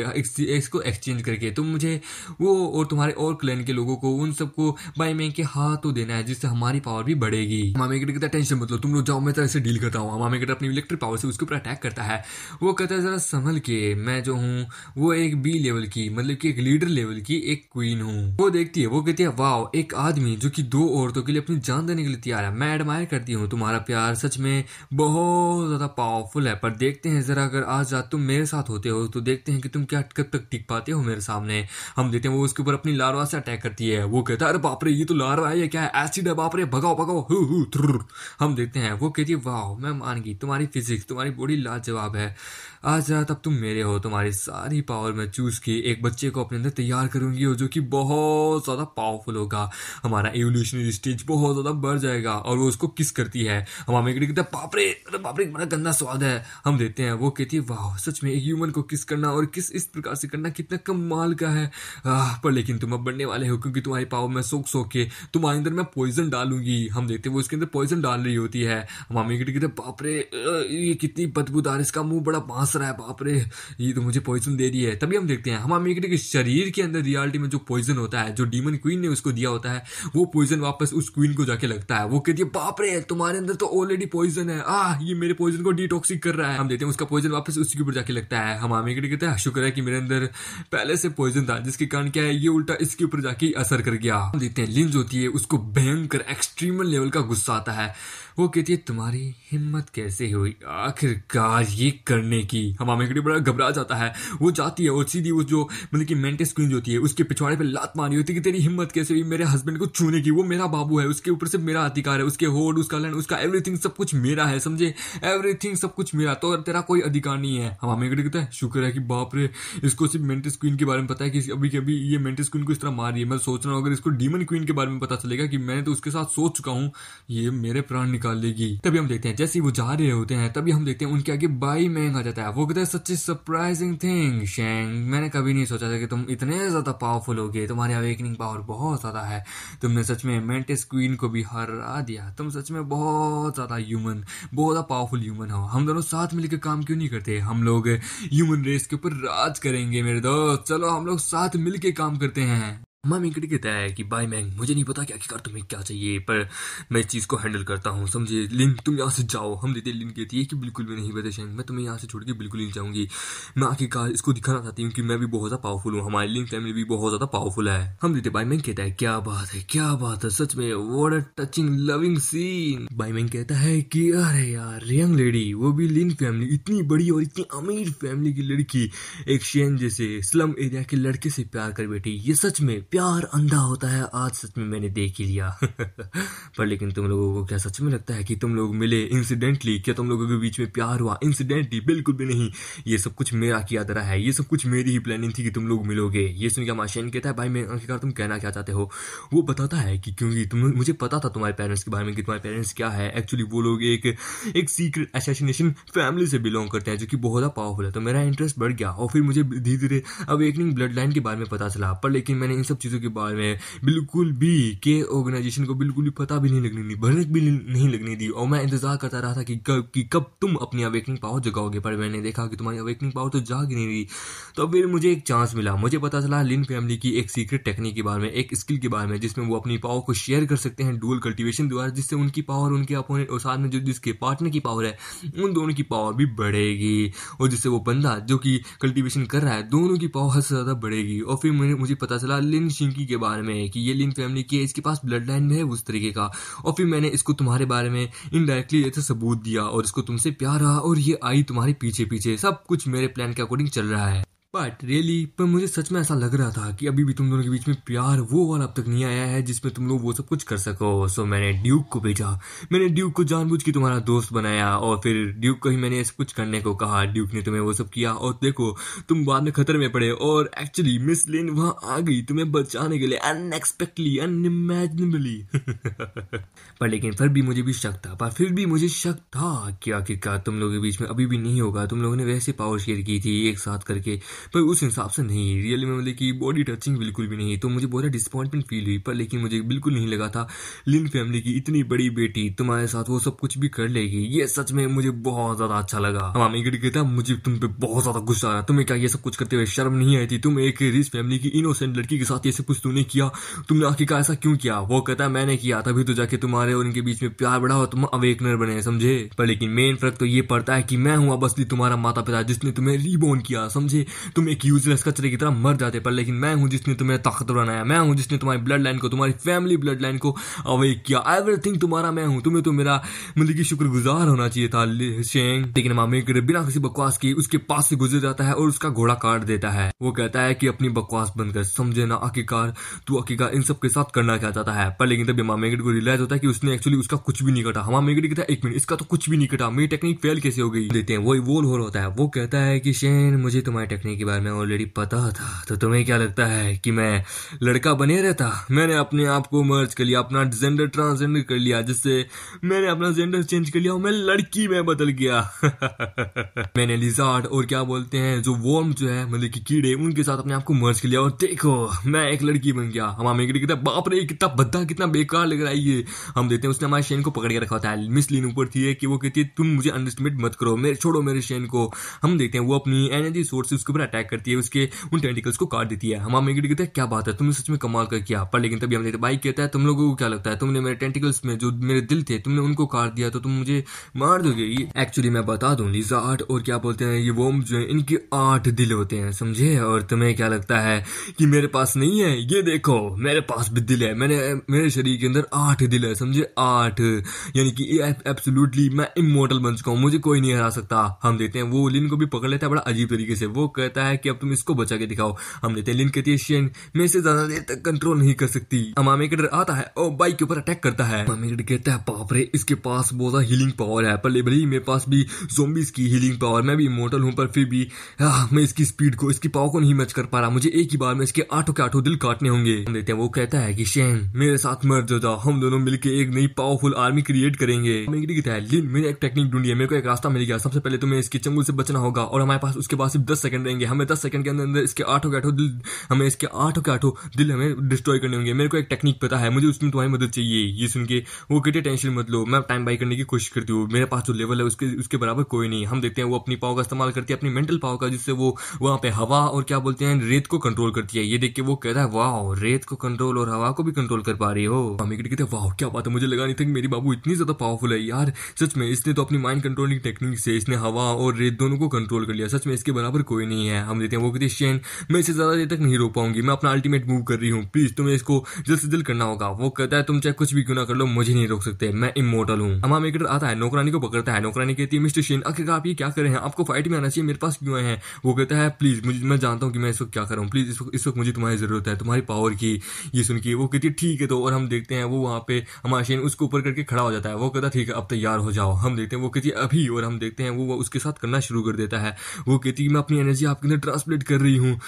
इसको एक्सचेंज करके तुम तो मुझे वो और तुम्हारे और क्लैन के लोगों को उन सब सबको भाई मैं इनके हाथ तो देना है जिससे हमारी पावर भी बढ़ेगी मामे गेट कहता टेंशन मतलब तुम लोग जाओ मैं तरह से डील करता हूँ मामे गेट अपनी इलेक्ट्रिक पावर से उसके ऊपर अटैक करता है वो कहता है जरा संभल के मैं जो हूँ वो एक बी लेवल की मतलब की एक लीडर लेवल की एक क्वीन हूँ वो देखती है वो कहती है वाह एक आदमी जो की दो औरतों के लिए अपनी जान देने के लिए तैयार है मैं एडमायर करती हूँ तुम्हारा प्यार सच में बहुत ज्यादा पावरफुल है पर देखते हैं जरा अगर आज रात तुम मेरे साथ होते हो तो देखते हैं कि तुम क्या कब तक टिक पाते हो मेरे सामने हम देखते हैं वो उसके ऊपर अपनी लारवा से अटैक करती है वो कहते कहता है अरे बापरे ये तो रहा है ये क्या है एसिड है बापरे भगाओ भगाओ हु हु हम देखते हैं वो कहती है वाह मैं मान गई तुम्हारी फिजिक्स तुम्हारी बॉडी लाजवाब है आज रात अब तुम मेरे हो तुम्हारी सारी पावर मैं चूज़ की एक बच्चे को अपने अंदर तैयार करूंगी और जो कि बहुत ज़्यादा पावरफुल होगा हमारा एवोल्यूशनरी स्टेज बहुत ज़्यादा बढ़ जाएगा और वो उसको किस करती है हम हमें कहते हैं पापरे अरे पापरे बड़ा गंदा स्वाद है हम देते हैं वो कहती है वाह सच में एक ह्यूमन को किस करना और किस इस प्रकार से करना कितना कम माल का है आ, पर लेकिन तुम अब बढ़ने वाले हो क्योंकि तुम्हारी पावर में सोख सोख के तुम्हारे अंदर मैं पॉइजन डालूंगी हम देखते हैं वो इसके अंदर पॉइजन डाल रही होती है हम हमें कहते हैं पापरे ये कितनी बदबूदार इसका मुंह बड़ा बांस हंस रहा है बाप रे ये तो मुझे पॉइजन दे दी है तभी हम देखते हैं हमारा मेकडी के शरीर के अंदर रियलिटी में जो पॉइजन होता है जो डीमन क्वीन ने उसको दिया होता है वो पॉइजन वापस उस क्वीन को जाके लगता है वो कहती है बाप रे तुम्हारे अंदर तो ऑलरेडी पॉइजन है आ ये मेरे पॉइजन को डिटॉक्सिक कर रहा है हम देते हैं उसका पॉइजन वापस उसके ऊपर जाके लगता है हम मेकडी कहते हैं शुक्र है कि मेरे अंदर पहले से पॉइजन था जिसके कारण क्या है ये उल्टा इसके ऊपर जाके असर कर गया हम देखते हैं लिंज होती है उसको भयंकर एक्सट्रीमल लेवल का गुस्सा आता है वो कहती है तुम्हारी हिम्मत कैसे हुई आखिरकार ये करने की कि हमाम हेगड़े बड़ा घबरा जाता है वो जाती है और सीधी उस जो मतलब की मेंटेस क्वीन जो होती है उसके पिछवाड़े पे लात मारी होती है कि तेरी हिम्मत कैसे हुई मेरे हस्बैंड को छूने की वो मेरा बाबू है उसके ऊपर से मेरा अधिकार है उसके होड उसका लैंड उसका एवरीथिंग सब कुछ मेरा है समझे एवरीथिंग सब कुछ मेरा तो तेरा कोई अधिकार नहीं है हमाम हेगड़े कहता है शुक्र है कि बाप रे इसको सिर्फ मेंटेस क्वीन के बारे में पता है कि अभी कभी ये मेंटेस क्वीन को इस तरह मार रही है मैं सोच रहा हूँ अगर इसको डीमन क्वीन के बारे में पता चलेगा कि मैंने तो उसके साथ सोच चुका हूँ ये मेरे प्राण निकाल लेगी तभी हम देखते हैं जैसे वो जा रहे होते हैं तभी हम देखते हैं उनके आगे बाई मैंग आ जाता है वो कहते हैं सच सरप्राइजिंग थिंग शेंग मैंने कभी नहीं सोचा था कि तुम इतने ज़्यादा पावरफुल हो गए तुम्हारी अवेकनिंग पावर बहुत ज़्यादा है तुमने सच में मेंटिस क्वीन को भी हरा दिया तुम सच में बहुत ज़्यादा ह्यूमन बहुत ज़्यादा पावरफुल ह्यूमन हो हम दोनों साथ मिलकर काम क्यों नहीं करते हम लोग ह्यूमन रेस के ऊपर राज करेंगे मेरे दोस्त चलो हम लोग साथ मिलकर काम करते हैं मामिंगड़ी कहता है कि बाय मैंग मुझे नहीं पता कि आखिरकार तुम्हें क्या चाहिए पर मैं इस चीज़ को हैंडल करता हूँ समझे लिन तुम यहाँ से जाओ हम देते लिन कहती है कि बिल्कुल भी नहीं बता शेंग मैं तुम्हें यहाँ से छोड़ के बिल्कुल नहीं जाऊँगी मैं आखिरकार इसको दिखाना चाहती हूँ कि मैं भी बहुत ज़्यादा पावरफुल हूँ हमारी लिन फैमिली भी बहुत ज़्यादा पावरफुल है हम देते बाय मैंग कहता है क्या बात है क्या बात है सच में what a touching loving scene बाय मैंग कहता है कि अरे यार यंग लेडी वो भी लिन फैमिली इतनी बड़ी और इतनी अमीर फैमिली की लड़की एक शेंग जैसे स्लम एरिया के लड़के से प्यार कर बैठी ये सच में प्यार अंधा होता है आज सच में मैंने देख ही लिया पर लेकिन तुम लोगों को क्या सच में लगता है कि तुम लोग मिले इंसिडेंटली क्या तुम लोगों के बीच में प्यार हुआ इंसिडेंटली बिल्कुल भी नहीं ये सब कुछ मेरा किया दरा है ये सब कुछ मेरी ही प्लानिंग थी कि तुम लोग मिलोगे ये सुन के माशेन कहता है भाई मैं आखिरकार तुम कहना क्या चाहते हो वो बताता है कि क्योंकि तुम मुझे पता था तुम्हारे पेरेंट्स के बारे में कि तुम्हारे पेरेंट्स क्या है एक्चुअली वो लोग एक एक सीक्रेट एसोसिनेशन फैमिली से बिलोंग करते हैं जो कि बहुत पावरफुल है तो मेरा इंटरेस्ट बढ़ गया और फिर मुझे धीरे धीरे अब एक ब्लड लाइन के बारे में पता चला पर लेकिन मैंने इन सब सब चीज़ों के बारे में बिल्कुल भी के ऑर्गेनाइजेशन को बिल्कुल भी पता भी नहीं लगने दी भनक भी नहीं लगने दी और मैं इंतजार करता रहा था कि कब कि कब तुम अपनी अवेकनिंग पावर जगाओगे पर मैंने देखा कि तुम्हारी अवेकनिंग पावर तो जाग नहीं रही तो फिर मुझे एक चांस मिला मुझे पता चला लिन फैमिली की एक सीक्रेट टेक्निक के बारे में एक स्किल के बारे में जिसमें वो अपनी पावर को शेयर कर सकते हैं डुअल कल्टिवेशन द्वारा जिससे उनकी पावर उनके अपोनेंट और साथ में जो जिसके पार्टनर की पावर है उन दोनों की पावर भी बढ़ेगी और जिससे वो बंदा जो कि कल्टिवेशन कर रहा है दोनों की पावर हद से ज़्यादा बढ़ेगी और फिर मुझे पता चला लिन लिन शिंकी के बारे में है कि ये लिन फैमिली के है इसके पास ब्लड लाइन में है उस तरीके का और फिर मैंने इसको तुम्हारे बारे में इनडायरेक्टली ऐसे सबूत दिया और इसको तुमसे प्यार रहा और ये आई तुम्हारे पीछे पीछे सब कुछ मेरे प्लान के अकॉर्डिंग चल रहा है बट रियली पर मुझे सच में ऐसा लग रहा था कि अभी भी तुम दोनों के बीच में प्यार वो वाला अब तक नहीं आया है जिसमें तुम लोग वो सब कुछ कर सको सो मैंने ड्यूक को भेजा मैंने ड्यूक को जानबूझ के तुम्हारा दोस्त बनाया और फिर ड्यूक को ही मैंने ऐसा कुछ करने को कहा ड्यूक ने तुम्हें वो सब किया और देखो तुम बाद में खतरे में पड़े और एक्चुअली मिस लेन वहां आ गई तुम्हें बचाने के लिए अनएक्सपेक्टली अनइमेजनेबली पर लेकिन फिर भी मुझे भी शक था पर फिर भी मुझे शक था कि आखिरकार तुम लोगों के बीच में अभी भी नहीं होगा तुम लोगों ने वैसे पावर शेयर की थी एक साथ करके पर उस हिसाब से नहीं रियली में मतलब कि बॉडी टचिंग बिल्कुल भी नहीं तो मुझे बहुत डिसअपॉइंटमेंट फील हुई पर लेकिन मुझे बिल्कुल नहीं लगा था लिन फैमिली की इतनी बड़ी बेटी तुम्हारे साथ वो सब कुछ भी कर लेगी ये सच में मुझे बहुत ज्यादा अच्छा लगा हाँ, मामी गिर कहता मुझे तुम पे बहुत ज्यादा गुस्सा आया तुम्हें क्या ये सब कुछ करते हुए शर्म नहीं आई थी तुम एक रिच फैमिली की इनोसेंट लड़की के साथ ये सब कुछ तुमने किया तुमने आखिर का ऐसा क्यों किया वो कहता मैंने किया तभी तो जाके तुम्हारे और इनके बीच में प्यार बढ़ा और तुम अवेकनर बने समझे पर लेकिन मेन फर्क तो ये पड़ता है कि मैं हूँ अब असली तुम्हारा माता पिता जिसने तुम्हें रिबोर्न किया समझे तुम एक यूजलेस कचरे की तरह मर जाते पर लेकिन मैं हूं जिसने तुम्हें ताकतवर बनाया मैं हूं जिसने तुम्हारी ब्लड लाइन को तुम्हारी फैमिली ब्लड लाइन को अवेक किया एवरीथिंग तुम्हारा मैं हूं तुम्हें तो मेरा मतलब की शुक्रगुजार होना चाहिए था शेंग लेकिन मामेकर बिना किसी बकवास की उसके पास से गुजर जाता है और उसका घोड़ा काट देता है वो कहता है कि अपनी बकवास बंद कर समझे ना आखिरकार तू आखिरकार इन सबके साथ करना क्या चाहता है पर लेकिन तभी मामेगड को रियलाइज होता है कि उसने एक्चुअली उसका कुछ भी नहीं कटा हमारा हाँ, मेगड कहता है एक मिनट इसका तो कुछ भी नहीं कटा मेरी टेक्निक फेल कैसे हो गई देते हैं वही वो होता है वो कहता है कि शेन मुझे तुम्हारी टेक्निक के बारे में ऑलरेडी पता था तो तुम्हें क्या लगता है कि मैं लड़का बने रहता मैंने अपने आप को मर्ज कर लिया अपना जेंडर ट्रांसजेंडर कर लिया जिससे मैंने अपना जेंडर चेंज कर लिया और मैं लड़की में बदल गया मैंने लिजार्ड और क्या बोलते हैं जो वॉर्म जो है मतलब की कीड़े उनके साथ अपने आप को मर्ज कर लिया और देखो मैं एक लड़की बन गया हमारे हमें कितना बाप रे कितना बद्दा कितना बेकार लग रहा है ये हम देते हैं उसने हमारे शेन को पकड़ के रखा था मिस लीन ऊपर थी कि वो कहती है तुम मुझे अंडरस्टिमेट मत करो मेरे छोड़ो मेरे शेन को हम देखते हैं वो अपनी एनर्जी सोर्स उसके ऊपर अटैक करती है उसके उन टेंटिकल्स को काट देती है हमारा मेगी कहता है क्या बात है तुमने सच में कमाल कर किया पर लेकिन तभी हम देखते बाइक कहता है तुम लोगों को क्या लगता है तुमने मेरे टेंटिकल्स में जो मेरे दिल थे तुमने उनको काट दिया तो तुम मुझे मार दोगे एक्चुअली मैं बता दूं लिजा आर्ट और क्या बोलते हैं ये वोम जो है इनके आठ दिल होते हैं समझे और तुम्हें क्या लगता है कि मेरे पास नहीं है ये देखो मेरे पास भी दिल है मैंने मेरे शरीर के अंदर आठ दिल है समझे आठ यानी कि एब्सोल्युटली मैं इमोटल बन चुका हूँ मुझे कोई नहीं हरा सकता हम देते हैं वो लिन को भी पकड़ लेता है बड़ा अजीब तरीके से वो कहता कहता है कि अब तुम इसको बचा के दिखाओ हमने तेलिन शेन में से ज्यादा देर तक कंट्रोल नहीं कर सकती अमामे के आता है और बाइक के ऊपर अटैक करता है अमामेड कहता है पापरे इसके पास बहुत हीलिंग पावर है पर लेबर ही मेरे पास भी जोबिस की हीलिंग पावर मैं भी मोटल हूँ पर फिर भी आ, मैं इसकी स्पीड को इसकी पावर को नहीं मच कर पा रहा मुझे एक ही बार में इसके आठों के आठों दिल काटने होंगे देते हैं वो कहता है की शेन मेरे साथ मर जो जाओ हम दोनों मिलकर एक नई पावरफुल आर्मी क्रिएट करेंगे कहता है लिन मैंने एक टेक्निक ढूंढी है मेरे को एक रास्ता मिल गया सबसे पहले तुम्हें इसके चंगुल से बचना होगा और हमारे पास उसके पास सिर्फ दस सेकंड रहेंगे हमें दस सेकंड के अंदर अंदर इसके आठों के आठों दिल हमें इसके आठों के आठों दिल हमें डिस्ट्रॉय करने होंगे मेरे को एक टेक्निक पता है मुझे उसमें तुम्हारी मदद चाहिए ये सुन के वो कहते टेंशन मत लो मैं टाइम बाई करने की कोशिश करती हूँ मेरे पास जो लेवल है उसके उसके बराबर कोई नहीं हम देखते हैं वो अपनी पाव का इस्तेमाल करती है अपनी मेंटल पाव का जिससे वो वहाँ पे हवा और क्या बोलते हैं रेत को कंट्रोल करती है ये देख के वो कहता है वाह रेत को कंट्रोल और हवा को भी कंट्रोल कर पा रही हो हमें कहते हैं वाह क्या बात है मुझे लगा नहीं था कि मेरी बाबू इतनी ज्यादा पावरफुल है यार सच में इसने तो अपनी माइंड कंट्रोलिंग टेक्निक से इसने हवा और रेत दोनों को कंट्रोल कर लिया सच में इसके बराबर कोई नहीं है हैं हम देते हैं वो क्रिश्चियन मैं इसे ज़्यादा देर तक नहीं रो पाऊंगी मैं अपना अल्टीमेट मूव कर रही हूँ प्लीज़ तुम्हें इसको जल्द से जल्द करना होगा वो कहता है तुम चाहे कुछ भी क्यों ना कर लो मुझे नहीं रोक सकते मैं इमोटल हूँ हमारा मेकर आता है नौकरानी को पकड़ता है नौकरानी कहती है मिस्टर शेन आखिर आप ये क्या कर रहे हैं आपको फाइट में आना चाहिए मेरे पास क्यों आए हैं वो कहता है प्लीज़ मुझे मैं जानता हूँ कि मैं इस वक्त क्या करूँ प्लीज़ इस वक्त मुझे तुम्हारी ज़रूरत है तुम्हारी पावर की ये सुन के वो कहती है ठीक है तो और हम देखते हैं वो वहाँ पे हमारा शेन उसको ऊपर करके खड़ा हो जाता है वो कहता है ठीक है अब तैयार हो जाओ हम देखते हैं वो कहती है अभी और हम देखते हैं वो उसके साथ करना शुरू कर देता है वो कहती है मैं अपनी एनर्जी आपके अंदर ट्रांसप्लेट कर रही हूँ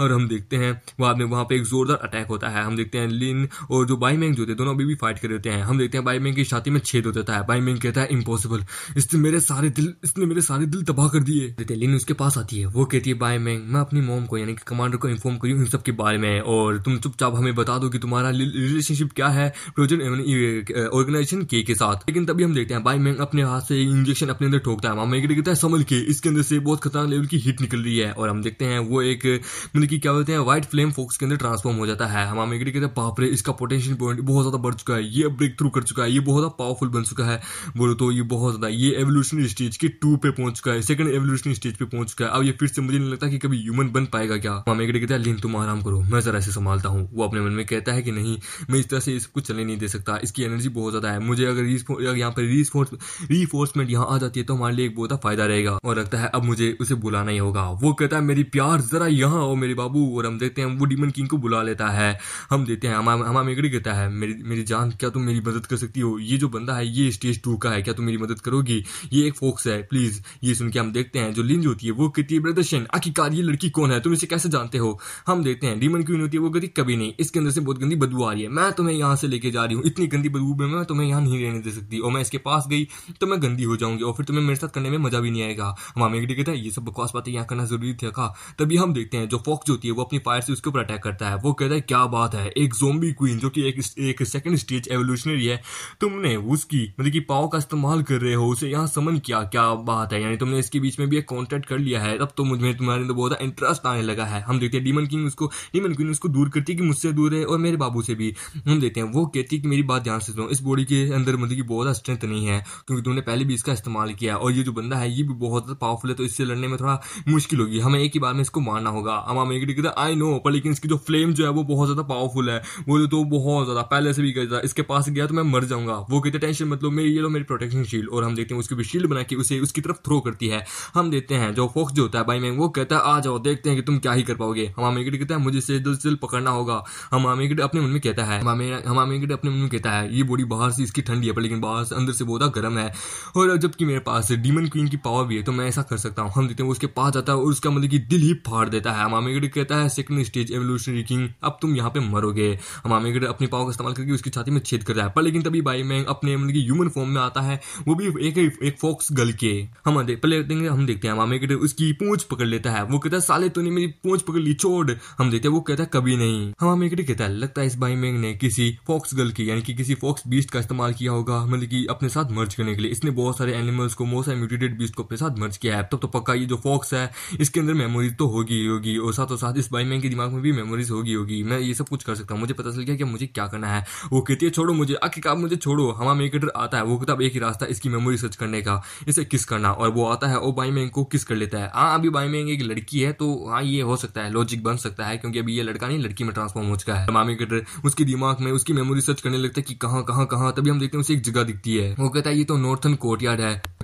और हम देखते हैं बाद में वहां पे एक जोरदार अटैक होता है हम देखते हैं लिन और जो बाई मैंग जो थे दोनों अभी भी फाइट कर रहे हैं हम देखते हैं बाई मैंग की छाती में छेद हो जाता है बाई मैंग कहता है इम्पॉसिबल इसने मेरे सारे दिल इसने मेरे सारे दिल तबाह कर दिए देते लिन उसके पास आती है वो कहती है बाई मैंग मैं अपनी मोम को यानी कि कमांडर को इन्फॉर्म करी इन सब के बारे में और तुम चुपचाप हमें बता दो कि तुम्हारा रिलेशनशिप क्या है ऑर्गेनाइजेशन के के साथ लेकिन तभी हम देखते हैं बाई मैंग अपने हाथ से इंजेक्शन अपने अंदर ठोकता है मामा कहता है संभल के इसके अंदर से बहुत खतरनाक लेवल की हिट निकल रही है हैं और हम देखते हैं वो एक मतलब कि क्या बोलते हैं व्हाइट फ्लेम फोक्स के अंदर ट्रांसफॉर्म हो जाता है हम मेगड़ी कहते हैं बापरे इसका पोटेंशियल पॉइंट बहुत ज़्यादा बढ़ चुका है ये ब्रेक थ्रू कर चुका है ये बहुत ज़्यादा पावरफुल बन चुका है बोलो तो ये बहुत ज़्यादा ये एवोल्यूशनरी स्टेज के टू पे पहुंच चुका है सेकंड एवोल्यूशनरी स्टेज पे पहुंच चुका है अब ये फिर से मुझे नहीं लगता कि कभी ह्यूमन बन पाएगा क्या हम मेगड़ी कहता हैं लेकिन तुम आराम करो मैं ज़रा ऐसे संभालता हूँ वो अपने मन में कहता है कि नहीं मैं इस तरह से इसको चलने नहीं दे सकता इसकी एनर्जी बहुत ज़्यादा है मुझे अगर यहाँ पर रीफोर्समेंट यहाँ आ जाती है तो हमारे लिए एक बहुत फ़ायदा रहेगा और लगता है अब मुझे उसे बुलाना ही होगा वो कहता है मेरी प्यार ज़रा यहाँ आओ मेरे बाबू और हम देखते हैं वो डिमन किंग को बुला लेता है हम देते हैं हमा हमा मेगड़ी कहता है मेरी मेरी जान क्या तुम मेरी मदद कर सकती हो ये जो बंदा है ये स्टेज टू का है क्या तुम मेरी मदद करोगी ये एक फोक्स है प्लीज़ ये सुन के हम देखते हैं जो लिंज होती है वो कहती है ब्रदर्शन आखिरकार ये लड़की कौन है तुम इसे कैसे जानते हो हम देखते हैं डिमन क्वीन होती है वो कहती कभी नहीं इसके अंदर से बहुत गंदी बदबू आ रही है मैं तुम्हें यहाँ से लेके जा रही हूँ इतनी गंदी बदबू में मैं तुम्हें यहाँ नहीं रहने दे सकती और मैं इसके पास गई तो मैं गंदी हो जाऊंगी और फिर तुम्हें मेरे साथ करने में मजा भी नहीं आएगा हमारा मेगड़ी कहता है ये सब बकवास बातें यहाँ करना जरूरी जरूरी देखा तभी हम देखते हैं जो फॉक्स होती है वो अपनी फायर से उसके ऊपर अटैक करता है वो कहता है क्या बात है एक जोम्बी क्वीन जो कि एक एक सेकंड स्टेज एवोल्यूशनरी है तुमने उसकी मतलब कि पाओ का इस्तेमाल कर रहे हो उसे यहाँ समन किया क्या बात है यानी तुमने इसके बीच में भी एक कॉन्टेक्ट कर लिया है तब तो मुझे तुम्हारे अंदर बहुत इंटरेस्ट आने लगा है हम देखते हैं डीमन किंग उसको डीमन क्वीन उसको दूर करती है कि मुझसे दूर है और मेरे बाबू से भी हम देखते हैं वो कहती है कि मेरी बात ध्यान से सुनो इस बॉडी के अंदर मतलब की बहुत स्ट्रेंथ नहीं है क्योंकि तुमने पहले भी इसका इस्तेमाल किया और ये जो बंदा है ये भी बहुत पावरफुल है तो इससे लड़ने में थोड़ा मुश्किल होगी होगी हमें एक ही बार में इसको मारना होगा अमा मेगडी कहता आई नो पर लेकिन इसकी जो फ्लेम जो है वो बहुत ज़्यादा पावरफुल है वो तो बहुत ज़्यादा पहले से भी गया इसके पास गया तो मैं मर जाऊंगा वो कहते टेंशन मतलब मेरी ये लो मेरी प्रोटेक्शन शील्ड और हम देखते हैं उसकी भी शील्ड बना के उसे उसकी तरफ थ्रो करती है हम देखते हैं जो फोक्स जो होता है भाई मैं वो कहता है आ जाओ देखते हैं कि तुम क्या ही कर पाओगे हम हमें कहता है मुझे इसे जल्द जल्द पकड़ना होगा हमें मेगडी अपने मन में कहता है हमें मेगडी अपने मन में कहता है ये बॉडी बाहर से इसकी ठंडी है पर लेकिन बाहर से अंदर से बहुत गर्म है और जबकि मेरे पास डीमन क्वीन की पावर भी है तो मैं ऐसा कर सकता हूँ हम देखते हैं उसके पास जाता है और उसका मतलब कि दिल ही फाड़ देता है हमामेगढ़ कहता है सेकंड स्टेज एवोल्यूशनरी किंग अब तुम यहाँ पे मरोगे हमामेगढ़ अपने पाव का इस्तेमाल करके उसकी छाती में छेद करता है पर लेकिन तभी बाई मैंग अपने मतलब की ह्यूमन फॉर्म में आता है वो भी एक एक फॉक्स गल के हम पहले देखेंगे हम देखते हैं हमामेगढ़ उसकी पूछ पकड़ लेता है वो कहता है साले तूने मेरी पूछ पकड़ ली छोड़ हम देखते हैं वो कहता है कभी नहीं हमामेगढ़ कहता है लगता है इस बाई मैंग ने किसी फॉक्स गल की यानी कि किसी फॉक्स बीस्ट का इस्तेमाल किया होगा मतलब की अपने साथ मर्ज करने के लिए इसने बहुत सारे एनिमल्स को मोस्ट म्यूटेटेड बीस्ट को अपने साथ मर्ज किया है तब तो पक्का ये जो फॉक्स है इस इसके अंदर मेमोरीज तो होगी ही होगी और साथ और साथ इस भाई मैन के दिमाग में भी मेमोरीज होगी होगी मैं ये सब कुछ कर सकता हूँ मुझे पता चल गया कि मुझे क्या करना है वो कहती है छोड़ो मुझे आ मुझे छोड़ो हमारा मेकेटर आता है वो किताब एक ही रास्ता इसकी मेमोरी सर्च करने का इसे किस करना और वो आता है और बाई मैन को किस कर लेता है हाँ अभी बाई मैन एक लड़की है तो हाँ ये हो सकता है लॉजिक बन सकता है क्योंकि अभी ये लड़का नहीं लड़की में ट्रांसफॉर्म हो चुका है हमारा मेकेटर उसके दिमाग में उसकी मेमोरी सर्च करने लगता है कि कहाँ कहाँ कहाँ तभी हम देखते हैं उसे एक जगह दिखती है वो कहता है ये तो नॉर्थन कोर्ट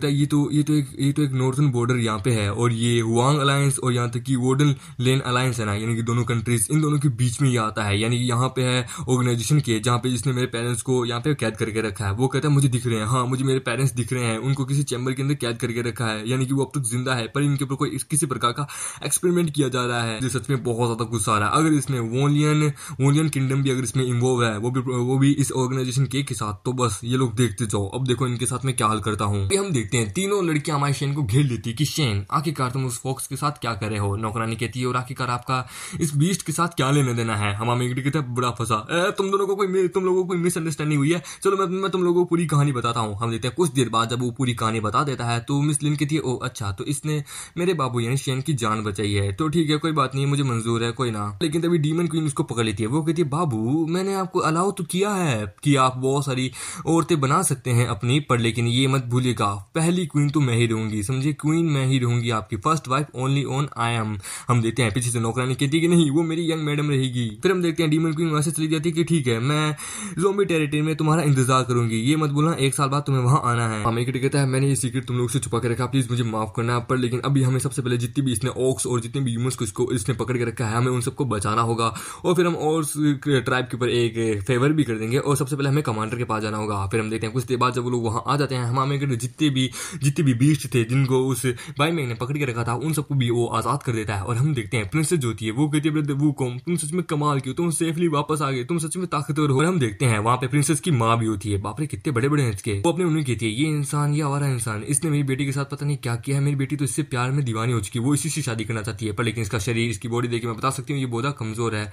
है ये तो ये तो एक ये तो एक नॉर्थन बॉर्डर यहाँ पे है और ये हुआ अलायंस और यहाँ तक कि वोडल लेन अलायंस है ना यानी कि दोनों कंट्रीज इन दोनों के बीच में ये आता है यानी कि यहाँ पे है ऑर्गेनाइजेशन के जहाँ पे जिसने मेरे पेरेंट्स को यहाँ पे कैद करके रखा है वो कहता है मुझे दिख रहे हैं हाँ मुझे मेरे पेरेंट्स दिख रहे हैं उनको किसी चैम्बर के अंदर कैद करके रखा है यानी कि वो अब तक जिंदा है पर इनके ऊपर कोई किसी प्रकार का एक्सपेरिमेंट किया जा रहा है जो सच में बहुत ज्यादा गुस्सा आ रहा है अगर इसमें वोलियन वोलियन किंगडम भी अगर इसमें इन्वॉल्व है वो भी वो भी इस ऑर्गेनाइजेशन के, साथ तो बस ये लोग देखते जाओ अब देखो इनके साथ में क्या हाल करता हूँ हम देखते हैं तीनों लड़कियां हमारे शेन को घेर लेती है कि शेन आखिरकार तुम उस फॉक्स के साथ साथ क्या करे हो नौकरानी कहती है और आखिरकार आपका इस बीस्ट के साथ क्या लेने देना है हम इंगडी कहते हैं बुरा फंसा तुम दोनों को कोई तुम लोगों को मिसअंडरस्टैंडिंग हुई है चलो मैं मैं तुम लोगों को पूरी कहानी बताता हूँ हम देते हैं कुछ देर बाद जब वो पूरी कहानी बता देता है तो मिस लिन कहती है ओ अच्छा तो इसने मेरे बाबू यानी शेन की जान बचाई है तो ठीक है कोई बात नहीं मुझे मंजूर है कोई ना लेकिन तभी डीमन क्वीन उसको पकड़ लेती है वो कहती है बाबू मैंने आपको अलाउ तो किया है कि आप बहुत सारी औरतें बना सकते हैं अपनी पर लेकिन ये मत भूलिएगा पहली क्वीन तो मैं ही रहूंगी समझे क्वीन मैं ही रहूंगी आपकी first wife only only on I am हम देखते हैं पीछे से नौकरानी कहती है कि नहीं वो मेरी यंग मैडम रहेगी फिर हम देखते हैं डीमन क्वीन वहां से चली जाती है कि ठीक है मैं जोम्बी टेरिटरी में तुम्हारा इंतजार करूंगी ये मत बोलना एक साल बाद तुम्हें वहां आना है हमें हाँ, कहता है मैंने ये सीक्रेट तुम लोग से छुपा के रखा प्लीज मुझे माफ करना पर लेकिन अभी हमें सबसे पहले जितनी भी इसने ऑक्स और जितने भी ह्यूमन को इसको इसने पकड़ के रखा है हमें उन सबको बचाना होगा और फिर हम और ट्राइब के ऊपर एक फेवर भी कर देंगे और सबसे पहले हमें कमांडर के पास जाना होगा फिर हम देखते हैं कुछ देर बाद जब वो लोग वहां आ जाते हैं हम हमें जितने भी जितने भी बीस्ट थे जिनको उस भाई मैंने पकड़ के रखा था उन सबको लिए वो आज़ाद कर देता है और हम देखते हैं प्रिंसेस जो होती है वो कहती है वो कौन तुम सच में कमाल क्यों तुम सेफली वापस आ गए तुम सच में ताकतवर हो और हम देखते हैं वहाँ पे प्रिंसेस की माँ भी होती है बापरे कितने बड़े बड़े हैं इसके वो अपने उन्हें कहती है ये इंसान ये आवारा इंसान इसने मेरी बेटी के साथ पता नहीं क्या किया है मेरी बेटी तो इससे प्यार में दीवानी हो चुकी है वो इसी से शादी करना चाहती है पर लेकिन इसका शरीर इसकी बॉडी देखिए मैं बता सकती हूँ ये बहुत कमजोर है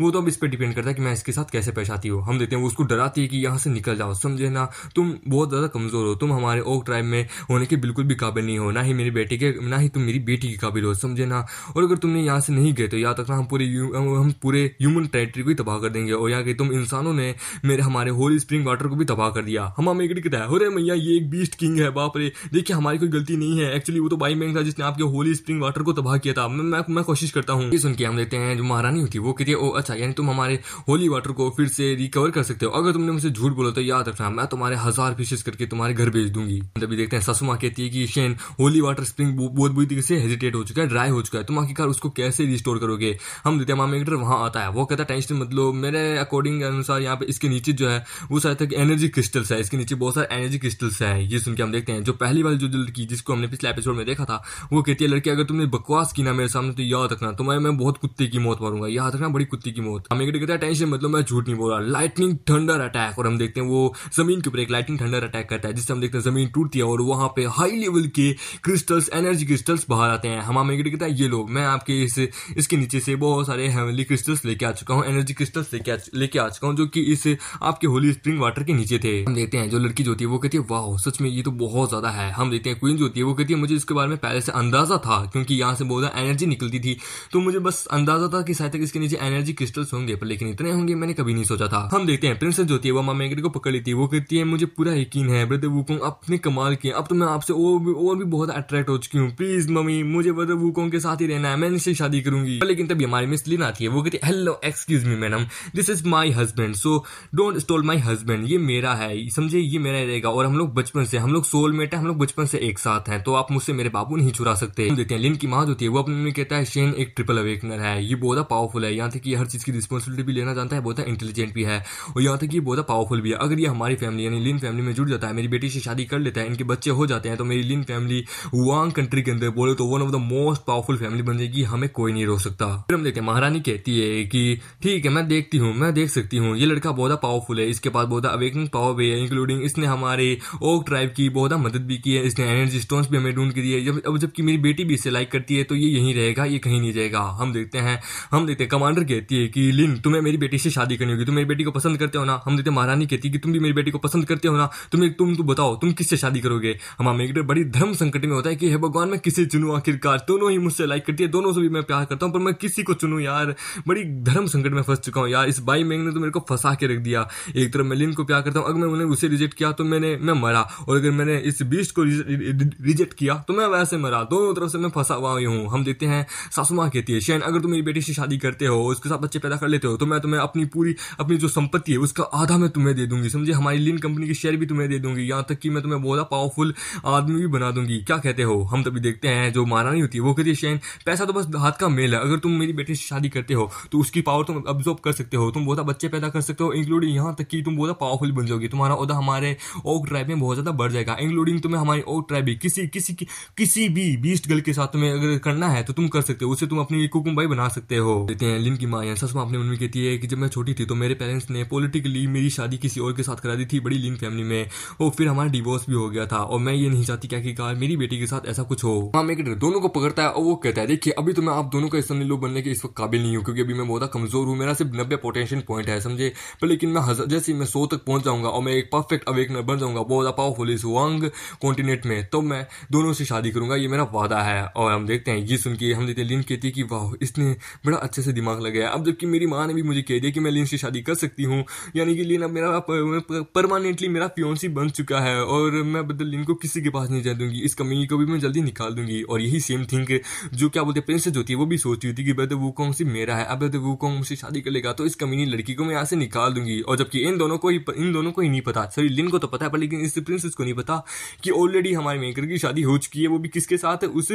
वो तो अब इस पर डिपेंड करता है कि मैं इसके साथ कैसे पेश आती हूँ हम देखते हैं वो उसको डराती है कि यहाँ से निकल जाओ समझे ना तुम बहुत ज़्यादा कमजोर हो तुम हमारे ओक ट्राइब में होने के बिल्कुल भी काबिल नहीं हो ना ही मेरी बेटी के ना ही तुम मेरी बेटी के का भी रोज समझे ना और अगर तुमने यहाँ से नहीं गए तो याद रखना हम पूरे हम पूरे ह्यूमन टेरेटरी को ही तबाह कर देंगे और यहाँ के तुम इंसानों ने मेरे हमारे होल स्प्रिंग वाटर को भी तबाह कर दिया हम हमें कहता तो है अरे मैया ये एक बीस्ट किंग है बाप रे देखिए हमारी कोई गलती नहीं है एक्चुअली वो तो बाई मैंग था जिसने आपके होली स्प्रिंग वाटर को तबाह किया था मैं मैं, मैं कोशिश करता हूँ सुन के हम लेते हैं जो महारानी होती है वो कहती है ओ अच्छा यानी तुम हमारे होली वाटर को फिर से रिकवर कर सकते हो अगर तुमने मुझे झूठ बोला तो याद रखना मैं तुम्हारे हजार पीसेस करके तुम्हारे घर भेज दूंगी तभी देखते हैं ससुमा कहती है कि शेन होली वाटर स्प्रिंग बहुत बुरी तरीके से हेजिटेट डेट हो चुका है ड्राई हो चुका है तुम आखिरकार उसको कैसे रिस्टोर करोगे हम द्वितीय मामीटर वहां आता है वो कहता है टेंशन मतलब मेरे अकॉर्डिंग अनुसार यहाँ पे इसके नीचे जो है वो शायद तक एनर्जी क्रिस्टल्स है इसके नीचे बहुत सारे एनर्जी क्रिस्टल्स है ये सुनकर हम देखते हैं जो पहली बार जो लड़की जिसको हमने पिछले एपिसोड में देखा था वो कहती है लड़की अगर तुमने बकवास की ना मेरे सामने तो याद रखना तुम्हें मैं बहुत कुत्ते की मौत मारूंगा याद रखना बड़ी कुत्ते की मौत हमें कहते हैं टेंशन मतलब मैं झूठ नहीं बोल रहा लाइटनिंग थंडर अटैक और हम देखते हैं वो जमीन के ऊपर एक लाइटनिंग थंडर अटैक करता है जिससे हम देखते हैं जमीन टूटती है और वहां पे हाई लेवल के क्रिस्टल्स एनर्जी क्रिस्टल्स बाहर आते हैं है हमाम मेगेट कहता है ये लो मैं आपके इस इसके नीचे से बहुत सारे हेवनली क्रिस्टल्स लेके आ चुका हूँ एनर्जी क्रिस्टल्स लेके लेके आ चुका हूँ जो कि इस आपके होली स्प्रिंग वाटर के नीचे थे हम देखते हैं जो लड़की जो होती है वो कहती है वाह सच में ये तो बहुत ज़्यादा है हम देखते हैं क्वीन जो होती है वो कहती है मुझे इसके बारे में पहले से अंदाज़ा था क्योंकि यहाँ से बहुत ज़्यादा एनर्जी निकलती थी तो मुझे बस अंदाज़ा था कि शायद तक इसके नीचे एनर्जी क्रिस्टल्स होंगे पर लेकिन इतने होंगे मैंने कभी नहीं सोचा था हम देखते हैं प्रिंसेस जो होती है वो मामा मेगेट को पकड़ लेती है वो कहती है मुझे पूरा यकीन है ब्रदर वो अपने कमाल के अब तो मैं आपसे और भी बहुत अट्रैक्ट हो चुकी हूँ प्लीज़ मम्मी मुझे मतलब वूकोंग के साथ ही रहना है मैं इनसे शादी करूंगी लेकिन तभी हमारी मिस लीना आती है वो कहती है hello excuse me madam this is my husband so don't stall my husband ये मेरा है समझे ये मेरा रहेगा और हम लोग बचपन से हम लोग सोलमेट है हम लोग बचपन से एक साथ हैं तो आप मुझसे मेरे बाबू नहीं चुरा सकते देते हैं लिन की माँ होती है वो अपने कहता है शेन एक ट्रिपल अवेकनर है ये बहुत पावरफुल है यहाँ तक हर चीज की रिस्पॉन्सिबिलिटी भी लेना जानता है बहुत इंटेलिजेंट भी है और यहाँ तक ये बहुत पावरफुल भी है अगर ये हमारी फैमिली यानी लिन फैमिली में जुड़ जाता है मेरी बेटी से शादी कर लेता है इनके बच्चे हो जाते हैं तो मेरी लिन फैमिली वांग कंट्री के अंदर बोले तो one of the most powerful family बन जाएगी हमें कोई नहीं रोक सकता फिर हम देखते हैं महारानी कहती है कि ठीक है मैं देखती हूँ मैं देख सकती हूँ ये लड़का बहुत पावरफुल है इसके पास बहुत अवेकनिंग पावर भी है इंक्लूडिंग इसने हमारे ओक ट्राइब की बहुत मदद भी की है इसने एनर्जी स्टोन भी हमें ढूंढ के दिए जब अब जबकि मेरी बेटी भी इसे लाइक करती है तो ये यहीं रहेगा ये कहीं नहीं जाएगा हम देखते हैं हम देखते हैं कमांडर कहती है कि लिन तुम्हें मेरी बेटी से शादी करनी होगी तुम मेरी बेटी को पसंद करते हो ना हम देखते महारानी कहती है कि तुम भी मेरी बेटी को पसंद करते हो ना तुम तुम बताओ तुम किससे शादी करोगे हमारे बड़ी धर्म संकट में होता है कि हे भगवान मैं किसे चुनू आखिरकार यार दोनों ही मुझसे लाइक करती है दोनों से भी मैं प्यार करता हूँ पर मैं किसी को चुनू यार बड़ी धर्म संकट में फंस चुका हूँ यार इस बाई मैंग ने तो मेरे को फंसा के रख दिया एक तरफ मैं लिन को प्यार करता हूँ अगर मैं उन्हें उसे रिजेक्ट किया तो मैंने मैं मरा और अगर मैंने इस बीस को रिजेक्ट किया तो मैं वैसे मरा दोनों तरफ से मैं फंसा हुआ हूँ हम देखते हैं सासू माँ कहती है शैन अगर तुम मेरी बेटी से शादी करते हो उसके साथ बच्चे पैदा कर लेते हो तो मैं तुम्हें अपनी पूरी अपनी जो संपत्ति है उसका आधा मैं तुम्हें दे दूंगी समझे हमारी लिन कंपनी के शेयर भी तुम्हें दे दूंगी यहाँ तक कि मैं तुम्हें बहुत पावरफुल आदमी भी बना दूंगी क्या कहते हो हम तभी देखते हैं जो महारानी नहीं होती वो कहती है शैन पैसा तो बस हाथ का मेल है अगर तुम मेरी बेटी से शादी करते हो तो उसकी पावर तुम ऑब्जॉर्व कर सकते हो तुम बहुत बच्चे पैदा कर सकते हो इंक्लूडिंग यहाँ तक कि तुम बहुत पावरफुल बन जाओगे तुम्हारा उदा हमारे ओक ट्राइब में बहुत ज़्यादा बढ़ जाएगा इंक्लूडिंग तुम्हें हमारी ओक ट्राइब भी किसी किसी किसी भी बीस्ट गर्ल के साथ तुम्हें अगर करना है तो तुम कर सकते हो उससे तुम अपनी कुकुम भाई बना सकते हो देते हैं लिन की माँ या ससमा अपनी मम्मी कहती है कि जब मैं छोटी थी तो मेरे पेरेंट्स ने पॉलिटिकली मेरी शादी किसी और के साथ करा दी थी बड़ी लिन फैमिली में और फिर हमारा डिवोर्स भी हो गया था और मैं ये नहीं चाहती क्या कि मेरी बेटी के साथ ऐसा कुछ हो माँ मैं दोनों को पकड़ता है और वो कहता है देखिए अभी तो मैं आप दोनों का इस लो बनने के इस वक्त काबिल नहीं हूँ क्योंकि अभी मैं बहुत कमजोर हूँ मेरा सिर्फ नब्बे पोटेंशियल पॉइंट है समझे पर लेकिन मैं हज़ार जैसे मैं सौ तक पहुंच जाऊंगा और मैं एक परफेक्ट अवेकनर बन जाऊंगा बहुत पावरफुल इस वांग कॉन्टिनेंट में तो मैं दोनों से शादी करूंगा ये मेरा वादा है और हम देखते हैं ये सुन के हम देखते लिन कहती है कि वाह इसने बड़ा अच्छे से दिमाग लगाया अब जबकि मेरी माँ ने भी मुझे कह दिया कि मैं लिन से शादी कर सकती हूँ यानी कि लिन अब मेरा परमानेंटली मेरा प्योन्सी बन चुका है और मैं बदल लिन को किसी के पास नहीं जा दूंगी इस कमी को भी मैं जल्दी निकाल दूंगी और यही सेम थिंग जो क्या बोलते हैं प्रिंसेस होती है वो भी सोचती होती है कि ब्रदर वो कौन सी मेरा है अब ब्रदर वो कौन मुझसे शादी कर लेगा तो इस कमीनी लड़की को मैं यहाँ से निकाल दूंगी और जबकि इन दोनों को ही इन दोनों को ही नहीं पता सॉरी लिन को तो पता है पर लेकिन इस प्रिंसेस को नहीं पता कि ऑलरेडी हमारे मेकर की शादी हो चुकी है वो भी किसके साथ है उस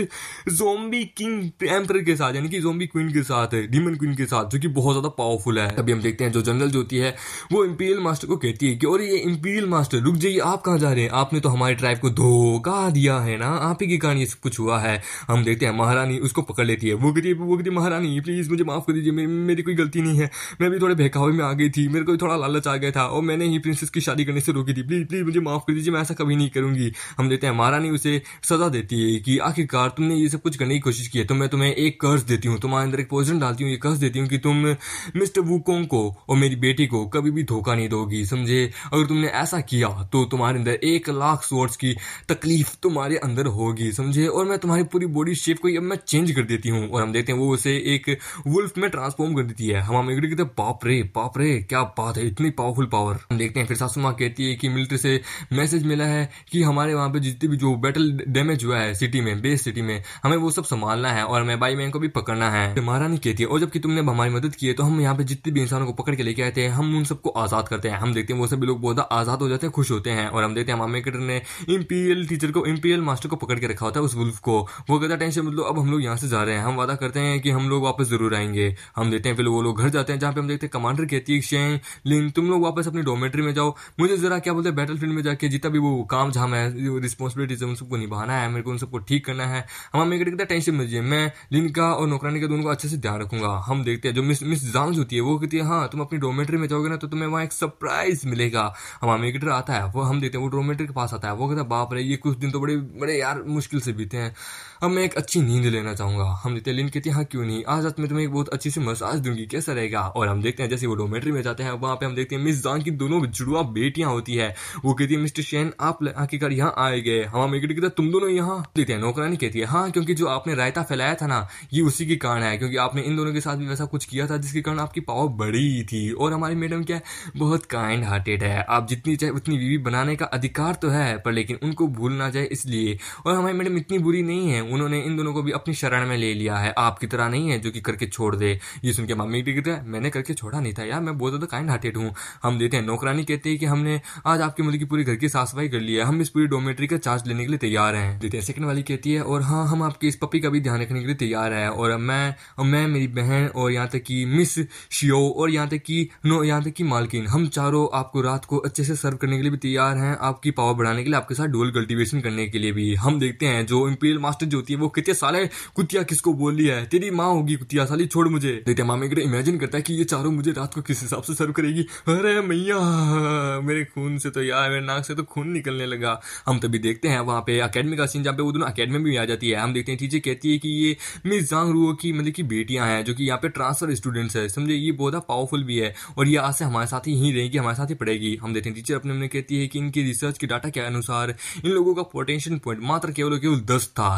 जोम्बी किंग एम्पर के साथ यानी कि जोम्बी क्वीन के साथ है डीमन क्वीन के साथ जो कि बहुत ज़्यादा पावरफुल है तभी हम देखते हैं जो जनरल जो होती है वो इम्पीरियल मास्टर को कहती है कि और ये इम्पीरियल मास्टर रुक जाइए आप कहाँ जा रहे हैं आपने तो हमारे ट्राइब को धोखा दिया है ना आप ही की कहानी सब कुछ हुआ है हम देखते हैं महारानी उसको पकड़ लेती है वो है वो गरीब महारानी प्लीज़ मुझे माफ़ कर दीजिए मेरी कोई गलती नहीं है मैं भी थोड़े बहकावे में आ गई थी मेरे को थोड़ा लालच आ गया था और मैंने ही प्रिंसेस की शादी करने से रोकी थी प्लीज़ प्लीज़ मुझे माफ़ कर दीजिए मैं ऐसा कभी नहीं करूँगी हम देखते हैं महारानी उसे सजा देती है कि आखिरकार तुमने ये सब कुछ करने की कोशिश की है तो मैं तुम्हें एक कर्ज देती हूँ तुम्हारे अंदर एक पॉइजन डालती हूँ ये कर्ज देती हूँ कि तुम मिस्टर वूकोंग को और मेरी बेटी को कभी भी धोखा नहीं दोगी समझे अगर तुमने ऐसा किया तो तुम्हारे अंदर एक लाख सोर्स की तकलीफ तुम्हारे अंदर होगी समझे और मैं तुम्हारी पूरी बॉडी शेप को अब मैं चेंज कर देती हूँ और हम देखते हैं वो उसे एक वुल्फ में ट्रांसफॉर्म कर देती है हम एग्री करते हैं बाप रे पाप रे क्या बात है इतनी पावरफुल पावर हम देखते हैं फिर सासुमा कहती है कि मिलिट्री से मैसेज मिला है कि हमारे वहाँ पे जितने भी जो बैटल डैमेज हुआ है सिटी में बेस सिटी में हमें वो सब संभालना है और हमें बाई मैन को भी पकड़ना है तो महारानी कहती है और जबकि तुमने हमारी मदद की है तो हम यहाँ पे जितने भी इंसानों को पकड़ के लेके आए थे हम उन सबको आजाद करते हैं हम देखते हैं वो सभी लोग बहुत आजाद हो जाते हैं खुश होते हैं और हम देखते हैं हमारे ने इम्पीरियल टीचर को इम्पीरियल मास्टर को पकड़ के रखा होता है उस वुल्फ को वो ज़्यादा टेंशन मतलब अब हम लोग यहाँ से जा रहे हैं हम वादा करते हैं कि हम लोग वापस ज़रूर आएंगे हम देते हैं फिर वो लोग घर जाते हैं जहाँ पे हम देखते हैं कमांडर कहती है शेंग लेकिन तुम लोग वापस अपनी डोमेट्री में जाओ मुझे ज़रा क्या बोलते हैं बैटल फील्ड में जाके जितना भी वो काम जहाँ मैं है उन सबको निभाना है मेरे को उन सबको ठीक करना है हम हमें कितना टेंशन मिल जाए मैं का और नौकरानी का दोनों को अच्छे से ध्यान रखूंगा हम देखते हैं जो मिस मिस जांस होती है वो कहती है हाँ तुम अपनी डोमेट्री में जाओगे ना तो तुम्हें वहाँ एक सरप्राइज मिलेगा हम हमें मेडिकेटर आता है वो हम देखते हैं वो डोमेट्री के पास आता है वो कहता है बाप रे ये कुछ दिन तो बड़े बड़े यार मुश्किल से बीते हैं अब मैं एक अच्छी नींद लेना चाहूंगा हम नित्य लिन कहती हाँ क्यों नहीं आज रात में तुम्हें एक बहुत अच्छी सी मसाज दूंगी कैसा रहेगा और हम देखते हैं जैसे वो डोमेट्री में जाते हैं वहाँ पे हम देखते हैं मिस जान की दोनों जुड़वा बेटियां होती है वो कहती है मिस्टर शेन आप आखिरकार यहाँ आए गए हम मेकड़ी कहते तुम दोनों यहाँ देते हैं नौकरानी कहती है हाँ क्योंकि जो आपने रायता फैलाया था ना ये उसी के कारण है क्योंकि आपने इन दोनों के साथ भी वैसा कुछ किया था जिसके कारण आपकी पावर बढ़ी थी और हमारी मैडम क्या है बहुत काइंड हार्टेड है आप जितनी चाहे उतनी बीवी बनाने का अधिकार तो है पर लेकिन उनको भूलना चाहिए इसलिए और हमारी मैडम इतनी बुरी नहीं है उन्होंने उन्होंने इन दोनों को भी अपनी शरण में ले लिया है आपकी तरह नहीं है जो कि करके छोड़ दे ये सुन के मम्मी भी कहते हैं मैंने करके छोड़ा नहीं था यार मैं बहुत ज़्यादा काइंड हार्टेड हूँ हम देते हैं नौकरानी कहते हैं कि हमने आज आपके मतलब की पूरी घर की साफ सफाई कर ली है हम इस पूरी डोमेट्री का चार्ज लेने के लिए तैयार हैं देते हैं सेकंड वाली कहती है और हाँ हम आपके इस पपी का भी ध्यान रखने के लिए तैयार है और मैं मैं मेरी बहन और यहाँ तक की मिस शियो और यहाँ तक की नो यहाँ तक की मालकिन हम चारों आपको रात को अच्छे से सर्व करने के लिए भी तैयार हैं आपकी पावर बढ़ाने के लिए आपके साथ डुअल कल्टीवेशन करने के लिए भी हम देखते हैं जो इम्पीरियल मास्टर जो होती है वो कितने साले कुतिया किसको बोल रही है तेरी माँ होगी कुतिया साली छोड़ मुझे देखते मामा एक इमेजिन करता है कि ये चारों मुझे रात को किस हिसाब से सर्व करेगी अरे मैया मेरे खून से तो यार मेरे नाक से तो खून निकलने लगा हम तभी देखते हैं वहाँ पे अकेडमी का सीन जहाँ पे वो दोनों अकेडमी भी आ जाती है हम देखते हैं टीचर कहती है कि ये मिस जांग रूओ की मतलब की बेटियाँ हैं जो कि यहाँ पे ट्रांसफर स्टूडेंट्स है समझे ये बहुत पावरफुल भी है और ये आज से हमारे साथ ही यहीं रहेगी हमारे साथ ही पढ़ेगी हम देखते हैं टीचर अपने मन कहती है कि इनकी रिसर्च के डाटा के अनुसार इन लोगों का पोटेंशियल पॉइंट मात्र केवल केवल दस था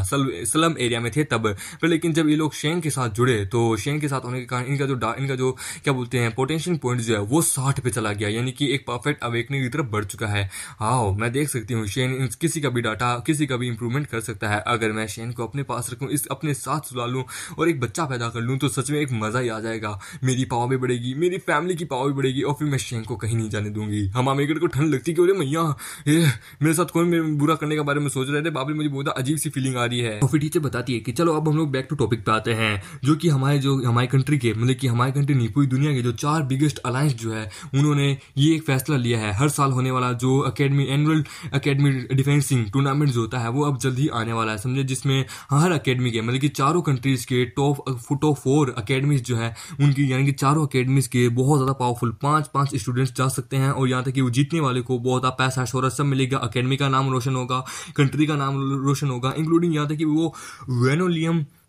स्लम एरिया में थे तब पर लेकिन जब ये लोग शेंग के साथ जुड़े तो शेंग के साथ होने के कारण इनका जो इनका जो क्या बोलते हैं पोटेंशियल पॉइंट जो है वो साठ पे चला गया यानी कि एक परफेक्ट अवेकनिंग की तरफ बढ़ चुका है हाओ मैं देख सकती हूँ शेन किसी का भी डाटा किसी का भी इंप्रूवमेंट कर सकता है अगर मैं शेन को अपने पास रखूँ इस अपने साथ सुला लूँ और एक बच्चा पैदा कर लूँ तो सच में एक मज़ा ही आ जाएगा मेरी पावर भी बढ़ेगी मेरी फैमिली की पावर भी बढ़ेगी और फिर मैं शेन को कहीं नहीं जाने दूंगी हम मेकर को ठंड लगती कि बोले मैया मेरे साथ कौन मेरे बुरा करने के बारे में सोच रहे थे बाबरी मुझे बहुत अजीब सी फीलिंग आ रही है तो फिर टीचर बताती है कि चलो अब हम लोग बैक टू टॉपिक पे आते हैं जो कि हमारे जो हमारी कंट्री के मतलब कि हमारी कंट्री नहीं पूरी दुनिया के जो चार बिगेस्ट अलायंस जो है उन्होंने ये एक फैसला लिया है हर साल होने वाला जो academy annual academy defensing tournament जो होता है वो अब ही आने वाला है समझे जिसमें हर अकेडमी के मतलब कि चारों कंट्रीज के टॉप टॉप फोर अकेडमीज जो है उनकी यानी कि चारों अकेडमीज के बहुत ज़्यादा पावरफुल पाँच पाँच स्टूडेंट्स जा सकते हैं और यहाँ तक कि वो जीतने वाले को बहुत पैसा शोहरत सब मिलेगा अकेडमी का नाम रोशन होगा कंट्री का नाम रोशन होगा इंक्लूडिंग यहाँ तक कि वो duo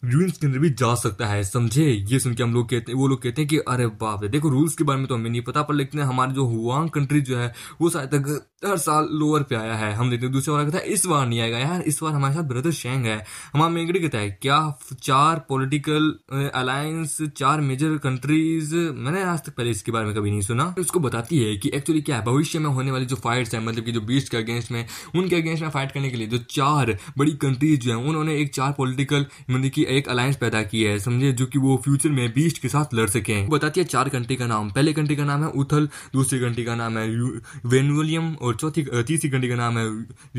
रूल्स के अंदर भी जा सकता है समझे ये सुन के हम लोग कहते हैं वो लोग कहते हैं कि अरे बाप रे देखो रूल्स के बारे में तो हमें नहीं पता पर लेकिन हमारे जो हुआंग कंट्री जो है वो शायद तक हर साल लोअर पे आया है हम देखते हैं दूसरा वाला कहता है इस बार नहीं आएगा यार इस बार हमारे साथ ब्रदर शेंग है हमारा मेगड़ी कहता है क्या चार पोलिटिकल अलायंस चार मेजर कंट्रीज मैंने आज तक पहले इसके बारे में कभी नहीं सुना उसको बताती है कि एक्चुअली क्या है भविष्य में होने वाली जो फाइट्स है मतलब की जो बीस के अगेंस्ट में उनके अगेंस्ट में फाइट करने के लिए जो चार बड़ी कंट्रीज जो है उन्होंने एक चार पोलिटिकल मतलब की एक अलायंस पैदा की है समझे जो कि वो फ्यूचर में बीस्ट के साथ लड़ सके बताती है चार कंट्री का नाम पहले कंट्री का नाम है उथल दूसरी कंट्री का नाम है वेनुलियम और चौथी तीसरी कंट्री का नाम है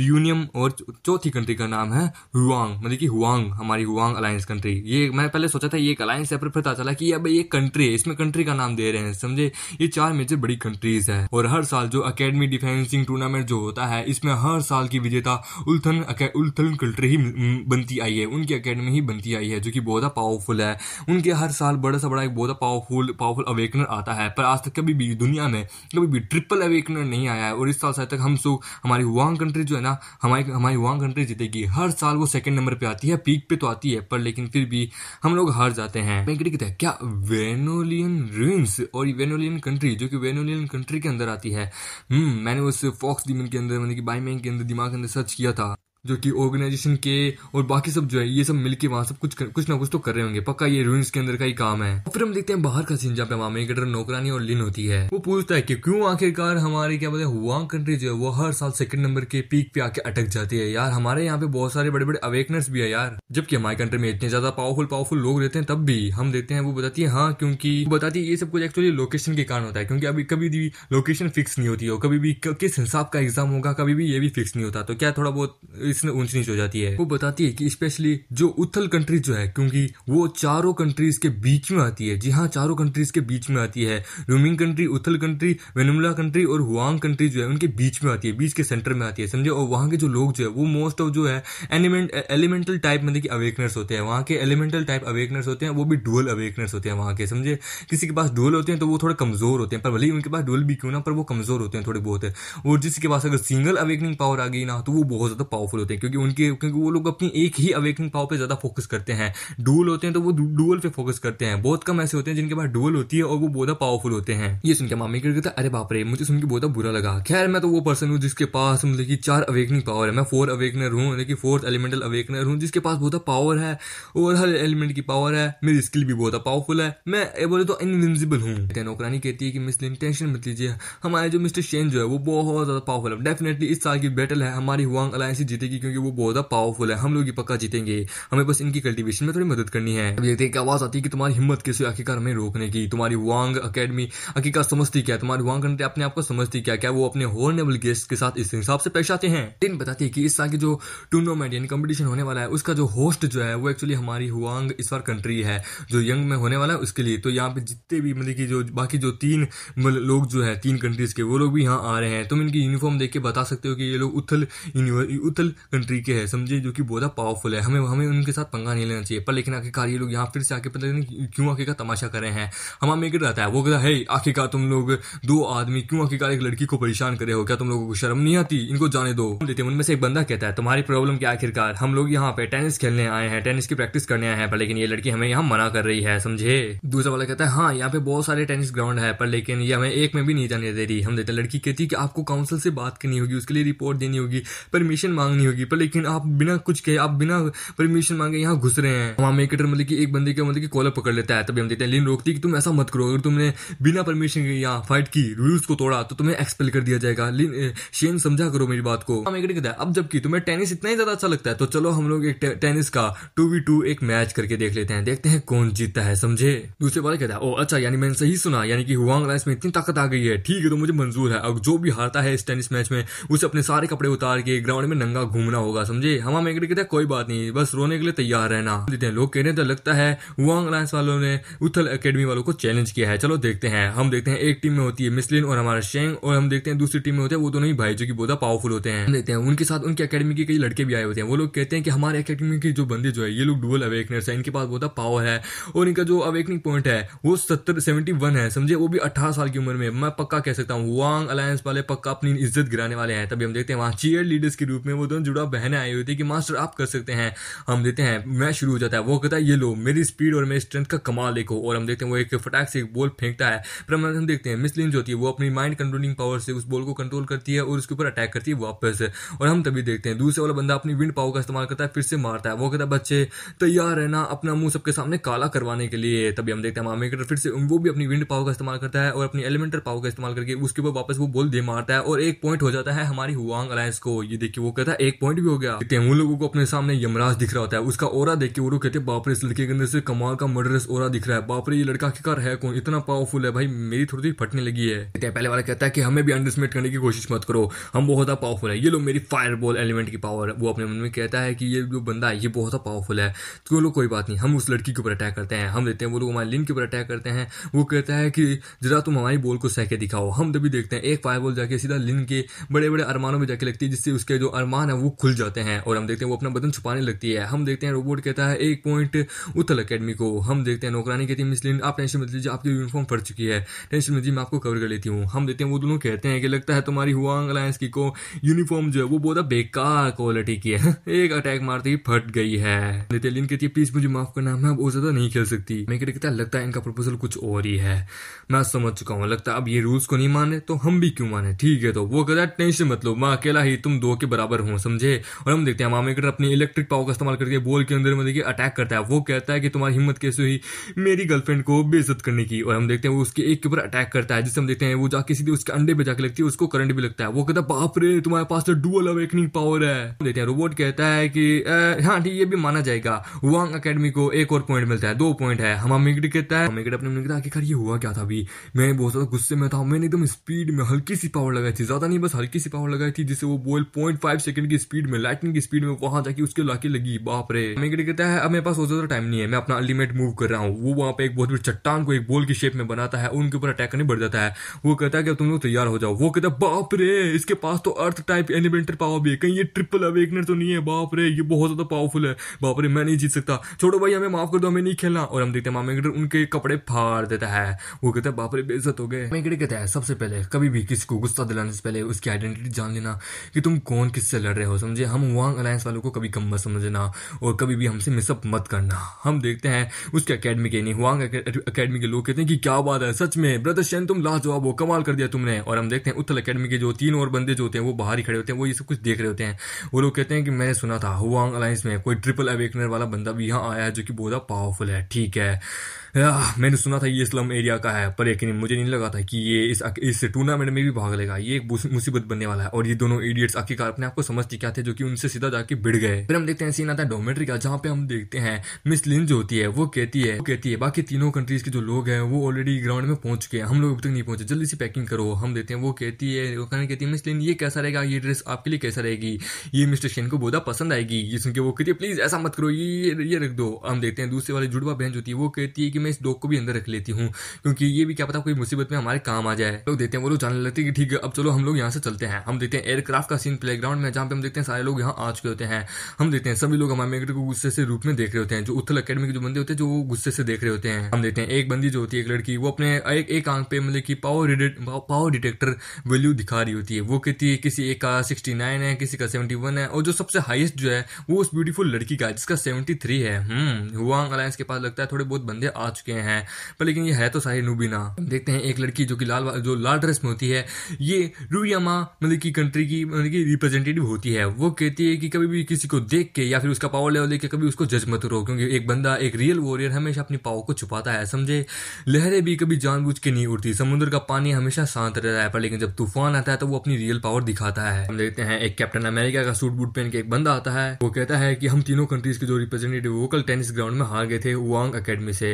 यूनियम और चौथी कंट्री का नाम है हुआंग मतलब की हुआंग हमारी हुआंग अलायंस कंट्री ये मैं पहले सोचा था ये एक अलायंस है पर पता चला कि अब ये कंट्री है इसमें कंट्री का नाम दे रहे हैं समझे ये चार मेजर बड़ी कंट्रीज है और हर साल जो अकेडमी डिफेंसिंग टूर्नामेंट जो होता है इसमें हर साल की विजेता उल्थन उल्थन कंट्री ही बनती आई है उनकी अकेडमी ही बनती आई आई है जो कि बहुत ही पावरफुल है उनके हर साल बड़ा सा बड़ा एक बहुत ही पावरफुल पावरफुल अवेकनर आता है पर आज तक कभी भी दुनिया में कभी भी ट्रिपल अवेकनर नहीं आया है और इस साल शायद तक हम सो हमारी वांग कंट्री जो है ना हमारी हमारी वांग कंट्री जीतेगी हर साल वो सेकेंड नंबर पर आती है पीक पे तो आती है पर लेकिन फिर भी हम लोग हार जाते हैं कहते हैं क्या वेनोलियन रिंग्स और वेनोलियन कंट्री जो कि वेनोलियन कंट्री के अंदर आती है हम्म, मैंने उस फॉक्स डीमन के अंदर मतलब कि बाई मैन के अंदर दिमाग के अंदर सर्च किया था जो कि ऑर्गेनाइजेशन के और बाकी सब जो है ये सब मिलके वहाँ सब कुछ कर, कुछ ना कुछ तो कर रहे होंगे पक्का ये रूइंस के अंदर का ही काम है फिर हम देखते हैं बाहर का सीन जहाँ पे वहां की नौकरानी और लिन होती है वो पूछता है कि क्यों आखिरकार हमारी क्या बोलते हैं हुआ कंट्री जो है वो हर साल सेकंड नंबर के पीक पे आके अटक जाती है यार हमारे यहाँ पे बहुत सारे बड़े बड़े अवेकनर्स भी है यार जबकि हमारे कंट्री में इतने ज्यादा पावरफुल पावरफुल लोग रहते हैं तब भी हम देखते हैं वो बताती है हाँ क्योंकि बताती है ये सब कुछ एक्चुअली लोकेशन के कारण होता है क्योंकि अभी कभी भी लोकेशन फिक्स नहीं होती हो कभी भी किस हिसाब का एग्जाम होगा कभी भी ये भी फिक्स नहीं होता तो क्या थोड़ा बहुत इसमें ऊंच नीच हो जाती है वो बताती है कि स्पेशली जो उथल कंट्री जो है क्योंकि वो चारों कंट्रीज के बीच में आती है जी हाँ चारों कंट्रीज के बीच में आती है रूमिंग कंट्री उथल कंट्री वेनुमला कंट्री और हुआंग कंट्री जो है उनके बीच में आती है बीच के सेंटर में आती है समझे और वहां के जो लोग जो है वो मोस्ट ऑफ जो है एलिमेंट एलिमेंटल टाइप मतलब कि अवेकनर्स होते हैं वहां के एलिमेंटल टाइप अवेकनर्स होते हैं वो भी डुअल अवेकनर्स होते हैं वहां के समझे किसी के पास डुअल होते हैं तो वो थोड़े कमजोर होते हैं पर भले ही उनके पास डुअल भी क्यों ना पर वो कमजोर होते हैं थोड़े बहुत और जिसके पास अगर सिंगल अवेकनिंग पावर आ गई ना तो वो बहुत ज्यादा पावरफुल होते हैं क्योंकि उनके क्योंकि वो लोग अपनी एक ही अवेकनिंग पावर पे ज़्यादा फोकस करते हैं डुअल होते हैं तो वो डुअल पे फोकस करते हैं बहुत कम ऐसे होते हैं जिनके पास डुअल होती है और वो बहुत पावरफुल होते हैं ये सुनकर मामी कर कहता अरे बाप रे मुझे सुनकर बहुत बुरा लगा खैर मैं तो वो पर्सन हूँ जिसके पास मतलब की चार अवेकनिंग पावर है मैं फोर अवेकनर हूँ मतलब कि फोर्थ एलिमेंटल अवेकनर हूँ जिसके पास बहुत पावर है और हर एलिमेंट की पावर है मेरी स्किल भी बहुत पावरफुल है मैं बोले तो इनविजिबल हूँ नौकरानी कहती है कि मिस लिम टेंशन मत लीजिए हमारे जो मिस्टर शेन जो है वो बहुत ज्यादा पावरफुल है डेफिनेटली इस साल की बैटल है हमारी हुआ अलायसी जीतेगी जीतेगी क्योंकि वो बहुत ज़्यादा पावरफुल है हम लोग ही पक्का जीतेंगे हमें बस इनकी कल्टिवेशन में थोड़ी मदद करनी है अब देखते हैं आवाज़ आती है कि तुम्हारी हिम्मत कैसे आखिरकार हमें रोकने की तुम्हारी वांग अकेडमी आखिरकार समझती क्या तुम्हारी वांग कंट्री अपने आप को समझती क्या क्या वो अपने हॉर्नेबल गेस्ट के साथ इस हिसाब से पेश आते हैं टिन बताती है कि इस साल की जो टूर्नामेंट यानी कंपटीशन होने वाला है उसका जो होस्ट जो है वो एक्चुअली हमारी हुआंग इस बार कंट्री है जो यंग में होने वाला है उसके लिए तो यहाँ पे जितने भी मतलब कि जो बाकी जो तीन मतलब लोग जो है तीन कंट्रीज के वो लोग भी यहाँ आ रहे हैं तुम इनकी यूनिफॉर्म देख के बता सकते हो कि ये लोग उथल उथल कंट्री के है समझे जो कि बहुत पावरफुल है हमें हमें उनके साथ पंगा नहीं लेना चाहिए पर लेकिन आखिरकार ये लोग यहाँ फिर से आके पता नहीं क्यों आखिरकार तमाशा कर रहे हैं हमारा मेकर रहता है वो कहता है आखिरकार तुम लोग दो आदमी क्यों आखिरकार एक लड़की को परेशान करे हो क्या तुम लोगों को शर्म नहीं आती इनको जाने दो देते उनमें से एक बंदा कहता है तुम्हारी प्रॉब्लम क्या आखिरकार हम लोग यहाँ पे टेनिस खेलने आए हैं टेनिस की प्रैक्टिस करने आए हैं पर लेकिन ये लड़की हमें यहाँ मना कर रही है समझे दूसरा वाला कहता है हाँ यहाँ पे बहुत सारे टेनिस ग्राउंड है पर लेकिन ये हमें एक में भी नहीं जाने दे रही हम देते लड़की कहती है कि आपको काउंसिल से बात करनी होगी उसके लिए रिपोर्ट देनी होगी परमिशन मांगनी नहीं होगी पर लेकिन आप बिना कुछ कहे आप बिना परमिशन मांगे यहाँ घुस रहे हैं वहाँ मेकेटर मतलब की एक बंदे का मतलब की कॉलर पकड़ लेता है तभी हम देते हैं लेकिन रोकती है कि तुम ऐसा मत करो अगर तुमने बिना परमिशन के यहाँ फाइट की रूल्स को तोड़ा तो तुम्हें एक्सपेल कर दिया जाएगा लेकिन शेन समझा करो मेरी बात को मेकेटर कहता है अब जबकि तुम्हें टेनिस इतना ही ज्यादा अच्छा लगता है तो चलो हम लोग एक टेनिस का टू वी टू एक मैच करके देख लेते हैं देखते हैं कौन जीतता है समझे दूसरे बार कहता है ओ अच्छा यानी मैंने सही सुना यानी कि हुआ राइस में इतनी ताकत आ गई है ठीक है तो मुझे मंजूर है अब जो भी हारता है इस टेनिस मैच में उसे अपने सारे कपड़े उतार के ग्राउंड में नंगा घूमना होगा समझे हम मेंगड़े कहते हैं कोई बात नहीं बस रोने के लिए तैयार रहना देते हैं लोग कह रहे हैं तो लगता है वांग लायंस वालों ने उथल अकेडमी वालों को चैलेंज किया है चलो देखते हैं हम देखते हैं एक टीम में होती है मिसलिन और हमारा शेंग और हम देखते हैं दूसरी टीम में होते हैं वो दोनों ही भाई जो की बहुत पावरफुल होते हैं देते हैं उनके साथ उनके अकेडमी के कई लड़के भी आए होते हैं वो लोग कहते हैं कि हमारे अकेडमी के जो बंदे जो है ये लोग डुअल अवेकनर्स है इनके पास बहुत पावर है और इनका जो अवेकनिंग पॉइंट है वो सत्तर सेवेंटी वन है समझे वो भी अठारह साल की उम्र में मैं पक्का कह सकता हूँ वांग अलायंस वाले पक्का अपनी इज्जत गिराने वाले हैं तभी हम देखते हैं वहाँ चीयर लीडर्स के रूप में वो दोनों एकदम जुड़ा बहनें आई हुई थी कि मास्टर आप कर सकते हैं हम देते हैं मैच शुरू हो जाता है वो कहता है ये लो मेरी स्पीड और मेरी स्ट्रेंथ का कमाल देखो और हम देखते हैं वो एक फटाक से एक बॉल फेंकता है पर हम देखते हैं मिस लिंज होती है वो अपनी माइंड कंट्रोलिंग पावर से उस बॉल को कंट्रोल करती है और उसके ऊपर अटैक करती है वापस और हम तभी देखते हैं दूसरे वाला बंदा अपनी विंड पावर का इस्तेमाल करता है फिर से मारता है वो कहता है बच्चे तैयार है ना अपना मुंह सबके सामने काला करवाने के लिए तभी हम देखते हैं मामेकर फिर से वो भी अपनी विंड पावर का इस्तेमाल करता है और अपनी एलिमेंटल पावर का इस्तेमाल करके उसके ऊपर वापस वो बॉल दे मारता है और एक पॉइंट हो जाता है हमारी हुआंग अलायंस को ये देखिए वो कहता है एक पॉइंट भी हो गया कहते हैं उन लोगों को अपने सामने यमराज दिख रहा होता है उसका ओरा देख के वो कहते हैं बापरे इस लड़के के अंदर से कमाल का मर्डरस ओरा दिख रहा है बापरे ये लड़का आखिरकार है कौन इतना पावरफुल है भाई मेरी थोड़ी देर फटने लगी है कहते हैं पहले वाला कहता है कि हमें भी अंडरस्टमेट करने की कोशिश मत करो हम बहुत ज्यादा पावरफुल है ये लोग मेरी फायर बॉल एलिमेंट की पावर है वो अपने मन में कहता है कि ये जो बंदा है ये बहुत ज्यादा पावरफुल है तो लोग कोई बात नहीं हम उस लड़की के ऊपर अटैक करते हैं हम लेते हैं वो लोग हमारे लिंक के ऊपर अटैक करते हैं वो कहता है कि जरा तुम हमारी बॉल को सह के दिखाओ हम तभी देखते हैं एक फायर बॉल जाके सीधा लिन के बड़े बड़े अरमानों में जाके लगती है जिससे उसके जो अरमान है वो खुल जाते हैं और हम देखते हैं वो अपना बदन छुपाने लगती है हम देखते हैं रोबोट कहता है एक पॉइंट उत्तल अकेडमी को हम देखते हैं नौकरानी कहती है मिस लिन आप टेंशन मत लीजिए आपकी यूनिफॉर्म फट चुकी है टेंशन मत लीजिए मैं आपको कवर कर लेती हूँ हम देखते हैं वो दोनों कहते हैं कि लगता है तुम्हारी हुआंग अलायंस की को यूनिफॉर्म जो है वो बहुत बेकार क्वालिटी की है एक अटैक मारते ही फट गई है देखते लिन कहती है प्लीज मुझे माफ करना मैं बहुत ज्यादा नहीं खेल सकती मैं कहते कहता लगता है इनका प्रपोजल कुछ और ही है मैं समझ चुका हूँ लगता है अब ये रूल्स को नहीं माने तो हम भी क्यों माने ठीक है तो वो कहता है टेंशन मतलब मैं अकेला ही तुम दो के बराबर हूँ समझ समझे और हम देखते हैं मामेकर अपनी इलेक्ट्रिक पावर का इस्तेमाल करके बोल के अंदर में देखिए अटैक करता है वो कहता है कि तुम्हारी हिम्मत कैसे हुई मेरी गर्लफ्रेंड को बेजत करने की और हम देखते हैं वो उसके एक के ऊपर अटैक करता है जिससे हम देखते हैं वो जाके सीधे उसके अंडे पे जाके लगती है उसको करंट भी लगता है वो कहता है बाप रे तुम्हारे पास तो डुअल अवेकनिंग पावर है देखते हैं रोबोट कहता है कि हाँ ठीक ये भी माना जाएगा वांग अकेडमी को एक और पॉइंट मिलता है दो पॉइंट है हम अमिगड कहता है अमिगड अपने कहता खर ये हुआ क्या था अभी मैं बहुत ज्यादा गुस्से में था मैंने एकदम स्पीड में हल्की सी पावर लगाई थी ज्यादा नहीं बस हल्की सी पावर लगाई थी जिससे वो बोल पॉइंट फाइव सेकंड की स्पीड में लाइटनिंग की स्पीड में वहां जाके उसके लाके लगी बाप रे मेगड़ी कहता है अब मेरे पास ज्यादा टाइम नहीं है मैं अपना अल्टीमेट मूव कर रहा हूँ वो वहां पे एक बहुत बड़ी चट्टान को एक बोल की शेप में बनाता है उनके ऊपर अटैक करने बढ़ जाता है वो कहता है कि तुम लोग तैयार हो जाओ वो कहता है बाप रे इसके पास तो अर्थ टाइप एलिमेंटर पावर भी है कहीं ये ट्रिपल अवेकनर तो नहीं है बाप रे ये बहुत ज्यादा पावरफुल है बाप रे मैं नहीं जीत सकता छोड़ो भाई हमें माफ कर दो हमें नहीं खेलना और हम देखते हैं मामेगडर उनके कपड़े फाड़ देता है वो कहता है बाप रे बेइज्जत हो गए मेगडी कहता है सबसे पहले कभी भी किसी को गुस्सा दिलाने से पहले उसकी आइडेंटिटी जान लेना कि तुम कौन किससे लड़ रहे हो हो समझे हम वांग अलायंस वालों को कभी कम मत समझना और कभी भी हमसे मिसअप मत करना हम देखते हैं उसके अकेडमी के नहीं वांग अकेडमी के लोग कहते हैं कि क्या बात है सच में ब्रदर शैन तुम लाजवाब हो कमाल कर दिया तुमने और हम देखते हैं उत्तल अकेडमी के जो तीन और बंदे जो होते हैं वो बाहर ही खड़े होते हैं वो ये सब कुछ देख रहे होते हैं वो लोग कहते हैं कि मैंने सुना था वांग अलायंस में कोई ट्रिपल अवेकनर वाला बंदा भी यहाँ आया है जो कि बहुत पावरफुल है ठीक है मैंने सुना था ये स्लम एरिया का है पर यकीन मुझे नहीं लगा था कि ये इस इस टूर्नामेंट में भी भाग लेगा ये एक मुसीबत बनने वाला है और ये दोनों इडियट्स आखिरकार अपने आपको समझते क्या थे जो कि उनसे सीधा जाके भिड़ गए फिर हम देखते हैं सीन आता है डोमेट्री का जहाँ पे हम देखते हैं मिस लिंज जो होती है वो कहती है वो कहती है बाकी तीनों कंट्रीज के जो लोग हैं वो ऑलरेडी ग्राउंड में पहुंच गए हम लोग अब तक नहीं पहुंचे जल्दी से पैकिंग करो हम देते हैं वो कहती है वो कहती है मिस लिन ये कैसा रहेगा ये ड्रेस आपके लिए कैसा रहेगी ये मिस्टर शेन को बोधा पसंद आएगी ये सुन के वो कहती है प्लीज ऐसा मत करो ये ये रख दो हम देखते हैं दूसरे वाली जुड़वा बहन जो होती है वो कहती है कि मैं इस डॉग को भी अंदर रख लेती हूँ क्योंकि ये भी क्या पता कोई मुसीबत में हमारे काम आ जाए लोग देते हैं वो लोग जाने लगते हैं कि ठीक है अब चलो हम लोग यहाँ से चलते हैं हम देखते हैं एयरक्राफ्ट का सीन प्ले में जहाँ पे हम देखते हैं सारे लोग यहाँ आ चुके होते हैं हम देखते हैं सभी लोग हमारे मेकेट को गुस्से से रूप में देख रहे होते हैं जो उत्थल अकेडमी के जो बंदे होते हैं जो गुस्से से देख रहे होते हैं हम देखते हैं एक बंदी जो होती है एक लड़की वो अपने एक एक आंख पे मतलब की पावर पावर डिटेक्टर वैल्यू दिखा रही होती है वो कहती है किसी एक का सिक्सटी नाइन है किसी का सेवेंटी वन है और जो सबसे हाईएस्ट जो है वो उस ब्यूटीफुल लड़की का जिसका सेवेंटी थ्री है हम्म, हुआ अलायंस के पास लगता है थोड़े बहुत बंदे आ चुके हैं पर लेकिन ये है तो साहिर नूबीना देखते हैं एक लड़की जो कि लाल जो लाल ड्रेस में होती है ये रूयामा मतलब की कंट्री की मतलब की रिप्रेजेंटेटिव होती है वो कहती है कि कभी भी किसी को देख के या फिर उसका पावर लेवल देख के कभी उसको जज मत करो क्योंकि एक बंदा एक रियल वॉरियर हमेशा अपनी पावर को छुपाता है समझे लहरें भी कभी जानबूझ के नहीं उड़ती समुद्र का पानी हमेशा शांत रहता है पर लेकिन जब तूफान आता है तो वो अपनी रियल पावर दिखाता है हम देखते हैं एक कैप्टन अमेरिका का सूट बूट पहन के एक बंदा आता है वो कहता है कि हम तीनों कंट्रीज के जो रिप्रेजेंटेटिव वोकल टेनिस ग्राउंड में हार गए थे वांग अकेडमी से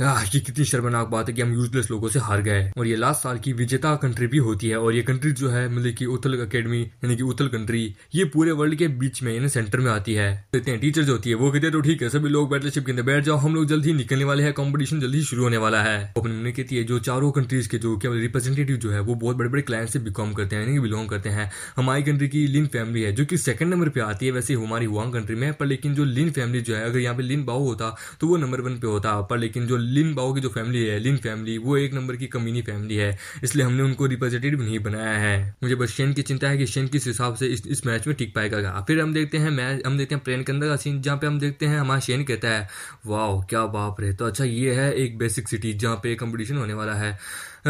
ये हाँ, कितनी शर्मनाक बात है कि हम यूजलेस लोगों से हार गए और ये लास्ट साल की विजेता कंट्री भी होती है और ये कंट्री जो है मतलब की उथल अकेडमी यानी कि उथल कंट्री ये पूरे वर्ल्ड के बीच में यानी सेंटर में आती है कहते हैं टीचर जो होती है वो कहते हैं तो ठीक है सभी लोग बैटलशिप के अंदर बैठ जाओ हम लोग जल्द ही निकलने वाले हैं कॉम्पिटिशन जल्द ही शुरू होने वाला है अपने कहती है जो चारों कंट्रीज के जो क्या रिप्रेजेंटेटिव जो है वो बहुत बड़े बड़े क्लाइंट से बिकॉम करते हैं यानी कि बिलोंग करते हैं हमारी कंट्री की लिन फैमिली है जो कि सेकंड नंबर पे आती है वैसे हमारी हुआंग कंट्री में पर लेकिन जो लिन फैमिली जो है अगर यहाँ पे लिन बाहू होता तो वो नंबर वन पे होता पर लेकिन जो लिन बाओ की जो फैमिली है लिन फैमिली वो एक नंबर की कमीनी फैमिली है इसलिए हमने उनको रिप्रेजेंटेटिव नहीं बनाया है मुझे बस शेन की चिंता है कि शेन किस हिसाब से इस, इस मैच में टिक पाएगा फिर हम देखते हैं मैच हम देखते हैं प्रेन के अंदर का सीन जहाँ पे हम देखते हैं हमारा शेन कहता है वाह क्या बाप रे तो अच्छा ये है एक बेसिक सिटी जहाँ पे कंपटीशन होने वाला है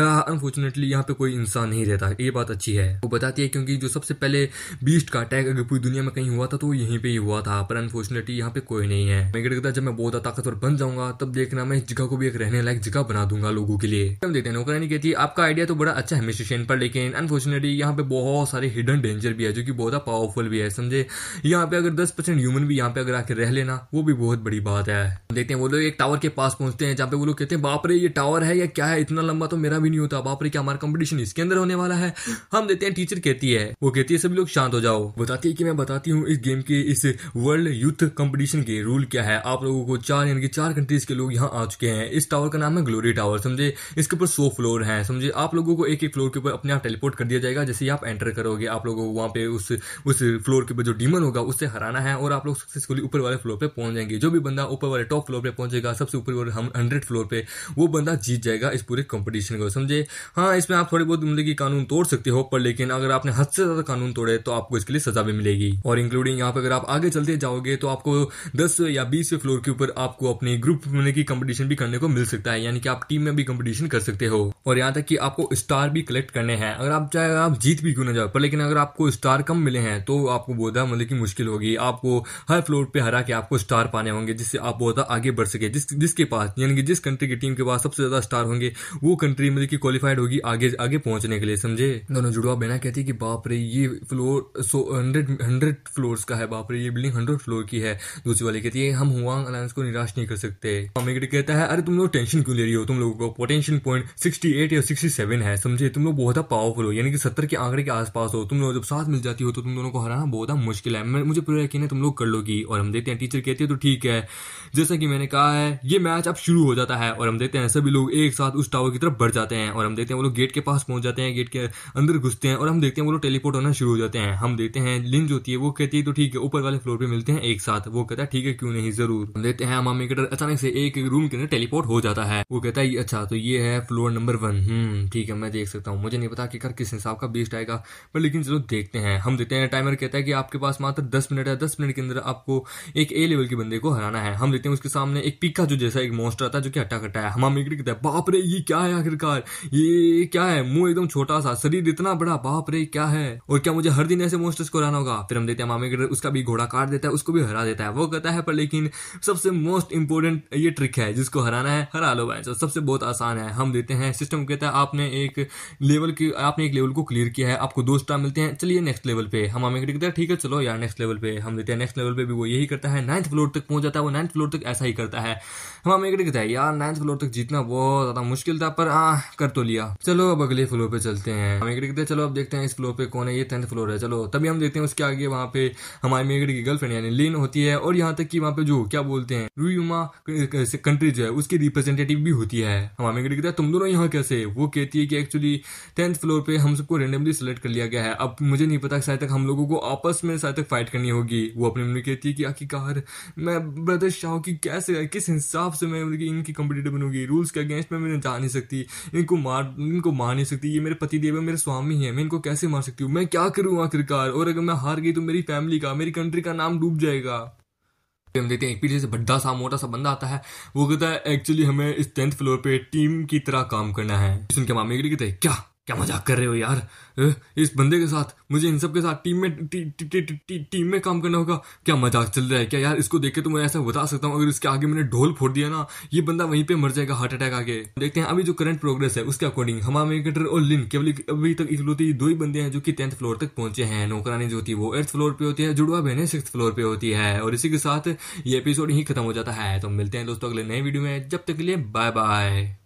अनफॉर्चुनेटली हाँ, यहाँ पे कोई इंसान नहीं रहता ये बात अच्छी है वो बताती है क्योंकि जो सबसे पहले बीस्ट का अटैक अगर पूरी दुनिया में कहीं हुआ था तो यहीं पे ही हुआ था पर अनफॉर्चुनेटली यहाँ पे कोई नहीं है मैं कहता जब मैं बहुत ताकतवर बन जाऊंगा तब देखना मैं इस जगह को भी एक रहने लायक जगह बना दूंगा लोगों के लिए हम देखते हैं नौकरानी कहती है आपका आइडिया तो बड़ा अच्छा है मिस्टर पर लेकिन अनफॉर्चुनेटली यहाँ पे बहुत सारे हिडन डेंजर भी है जो कि बहुत पावरफुल भी है समझे यहाँ पे अगर दस परसेंट ह्यूमन भी यहाँ पे अगर आके रह लेना वो भी बहुत बड़ी बात है देखते हैं वो लोग एक टावर के पास पहुंचते हैं जहाँ पे वो लोग कहते हैं बाप रे ये टावर है या क्या है इतना लंबा तो मेरा भी भी नहीं होता बापरे क्या हमारा कंपटीशन इसके अंदर होने वाला है हम देते हैं टीचर कहती है वो कहती है सभी लोग शांत हो जाओ बताती है कि मैं बताती हूँ इस गेम के इस वर्ल्ड यूथ कंपटीशन के रूल क्या है आप लोगों को चार यानी कि चार कंट्रीज के लोग यहाँ आ चुके हैं इस टावर का नाम है ग्लोरी टावर समझे इसके ऊपर सो फ्लोर है समझे आप लोगों को एक एक फ्लोर के ऊपर अपने आप टेलीपोर्ट कर दिया जाएगा जैसे आप एंटर करोगे आप लोगों को वहाँ पे उस उस फ्लोर के ऊपर जो डीमन होगा उससे हराना है और आप लोग सक्सेसफुली ऊपर वाले फ्लोर पे पहुंच जाएंगे जो भी बंदा ऊपर वाले टॉप फ्लोर पे पहुंचेगा सबसे ऊपर हम हंड्रेड फ्लोर पे वो बंदा जीत जाएगा इस पूरे कॉम्पिटिशन को हो समझे हाँ इसमें आप थोड़ी बहुत मतलब की कानून तोड़ सकते हो पर लेकिन अगर आपने हद से ज्यादा कानून तोड़े तो आपको इसके लिए सजा भी मिलेगी और इंक्लूडिंग यहाँ पर अगर आप आगे चलते जाओगे तो आपको दस या बीस फ्लोर के ऊपर आपको अपने ग्रुप मतलब की कंपटीशन भी करने को मिल सकता है यानी कि आप टीम में भी कंपटीशन कर सकते हो और यहाँ तक कि आपको स्टार भी कलेक्ट करने हैं अगर आप चाहे आप जीत भी क्यों ना जाओ पर लेकिन अगर आपको स्टार कम मिले हैं तो आपको बहुत ज्यादा मतलब की मुश्किल होगी आपको हर फ्लोर पे हरा के आपको स्टार पाने होंगे जिससे आप बहुत आगे बढ़ सके जिस जिसके पास यानी कि जिस कंट्री की टीम के पास सबसे ज्यादा स्टार होंगे वो कंट्री मतलब की क्वालिफाइड होगी आगे आगे पहुंचने के लिए समझे दोनों जुड़वा बेना कहती है कि बाप रे ये फ्लोर सो हंड्रेड हंड्रेड फ्लोर का है बाप रे ये बिल्डिंग हंड्रेड फ्लोर की है दूसरी वाली कहती है हम हुआ अलायंस को निराश नहीं कर सकते अमेरिका कहता है अरे तुम लोग टेंशन क्यों ले रही हो तुम लोगों को पोटेंशियल पॉइंट सिक्सटी एट या सिक्सटी सेवन है समझे तुम लोग बहुत पावरफुल हो यानी कि सत्तर के आंकड़े के आसपास हो तुम लोग जब साथ मिल जाती हो तो तुम दोनों को हराना बहुत मुश्किल है मुझे पूरा यकीन है तुम लोग कर लोगी और हम देखते हैं टीचर कहती है तो ठीक है जैसा कि मैंने कहा है ये मैच अब शुरू हो जाता है और हम देखते हैं सभी लोग एक साथ उस टावर की तरफ बढ़ जाते जाते हैं और हम देखते हैं वो लोग गेट के पास पहुंच जाते हैं गेट के अंदर घुसते हैं और हम देखते हैं वो लोग टेलीपोर्ट होना शुरू हो जाते हैं हम देखते हैं लिन जो होती है वो कहती है तो ठीक है ऊपर वाले फ्लोर पे मिलते हैं एक साथ वो कहता है ठीक है क्यों नहीं जरूर हम देखते हैं हाँ, मामी कटर अचानक से एक रूम के अंदर टेलीपोर्ट हो जाता है वो कहता है अच्छा तो ये है फ्लोर नंबर वन हम्म ठीक है मैं देख सकता हूँ मुझे नहीं पता कि कर किस हिसाब का बेस्ट आएगा पर लेकिन चलो देखते हैं हम देखते हैं टाइमर कहता है कि आपके पास मात्र दस मिनट है दस मिनट के अंदर आपको एक ए लेवल के बंदे को हराना है हम देखते हैं उसके सामने एक पिक्का जो जैसा एक मोस्टर आता है जो कि हटा कटा है हम हम कहता है बाप रे ये क्या है आखिरकार यार ये क्या है मुंह एकदम छोटा सा शरीर इतना बड़ा बाप रे क्या है और क्या मुझे हर दिन ऐसे मोस्टर्स को रहना होगा फिर हम देते हैं मामे के उसका भी घोड़ा काट देता है उसको भी हरा देता है वो कहता है पर लेकिन सबसे मोस्ट इंपोर्टेंट ये ट्रिक है जिसको हराना है हरा लो भाई तो सबसे बहुत आसान है हम देते हैं सिस्टम कहता है आपने एक लेवल की आपने एक लेवल को क्लियर किया है आपको दो स्टार मिलते हैं चलिए नेक्स्ट लेवल पे हम मामे कहते हैं ठीक है चलो यार नेक्स्ट लेवल पे हम देते हैं नेक्स्ट लेवल पे भी वो यही करता है नाइन्थ फ्लोर तक पहुंच जाता है वो नाइन्थ फ्लोर तक ऐसा ही करता है हम मामे कहते हैं यार नाइन्थ फ्लोर तक जीतना बहुत ज़्यादा मुश्किल था पर हाँ कर तो लिया चलो अब अगले फ्लोर पे चलते हैं हमें चलो अब देखते हैं इस फ्लोर पे कौन है ये टेंथ फ्लोर है चलो तभी हम देखते हैं उसके आगे वहाँ पे हमारी मेगड़ की गर्लफ्रेंड यानी लीन होती है और यहाँ तक की वहाँ पे जो क्या बोलते हैं रूयुमा कंट्री जो है उसकी रिप्रेजेंटेटिव भी होती है हमारे मेगड़ की तुम दोनों यहाँ कैसे वो कहती है कि एक्चुअली टेंथ फ्लोर पे हम सबको रेंडमली सिलेक्ट कर लिया गया है अब मुझे नहीं पता शायद तक हम लोगों को आपस में शायद तक फाइट करनी होगी वो अपने मम्मी कहती है कि आखिरकार मैं ब्रदर शाह की कैसे किस हिसाब से मैं मतलब इनकी कंपटीटर बनूंगी रूल्स के अगेंस्ट में मैं जा नहीं सकती इनको मार इनको मार नहीं सकती ये मेरे पति देव है मेरे स्वामी है मैं इनको कैसे मार सकती हूँ मैं क्या करूँ आखिरकार और अगर मैं हार गई तो मेरी फैमिली का मेरी कंट्री का नाम डूब जाएगा हम देखते हैं एक पीछे से बड्डा सा मोटा सा बंदा आता है वो कहता है एक्चुअली हमें इस टेंथ फ्लोर पे टीम की तरह काम करना है सुन के मामी कहते हैं क्या क्या मजाक कर रहे हो यार इस बंदे के साथ मुझे इन सब के साथ टीम में T, T, T, T, team में काम करना होगा क्या मजाक चल रहा है क्या यार इसको देख के तो मैं ऐसा बता सकता हूँ अगर इसके आगे मैंने ढोल फोड़ दिया ना ये बंदा वहीं पे मर जाएगा हार्ट अटैक आगे देखते हैं अभी जो करंट प्रोग्रेस है उसके अकॉर्डिंग हमामेटर और लिन केवल अभी तक इकलौती दो ही बंदे हैं जो की टेंथ फ्लोर तक पहुंचे हैं नौकरानी जो होती है वो एर्थ फ्लोर पे होती है जुड़वा बहने सिक्स फ्लोर पे होती है और इसी के साथ ये एपिसोड ही खत्म हो जाता है तो मिलते हैं दोस्तों अगले नए वीडियो में जब तक के लिए बाय बाय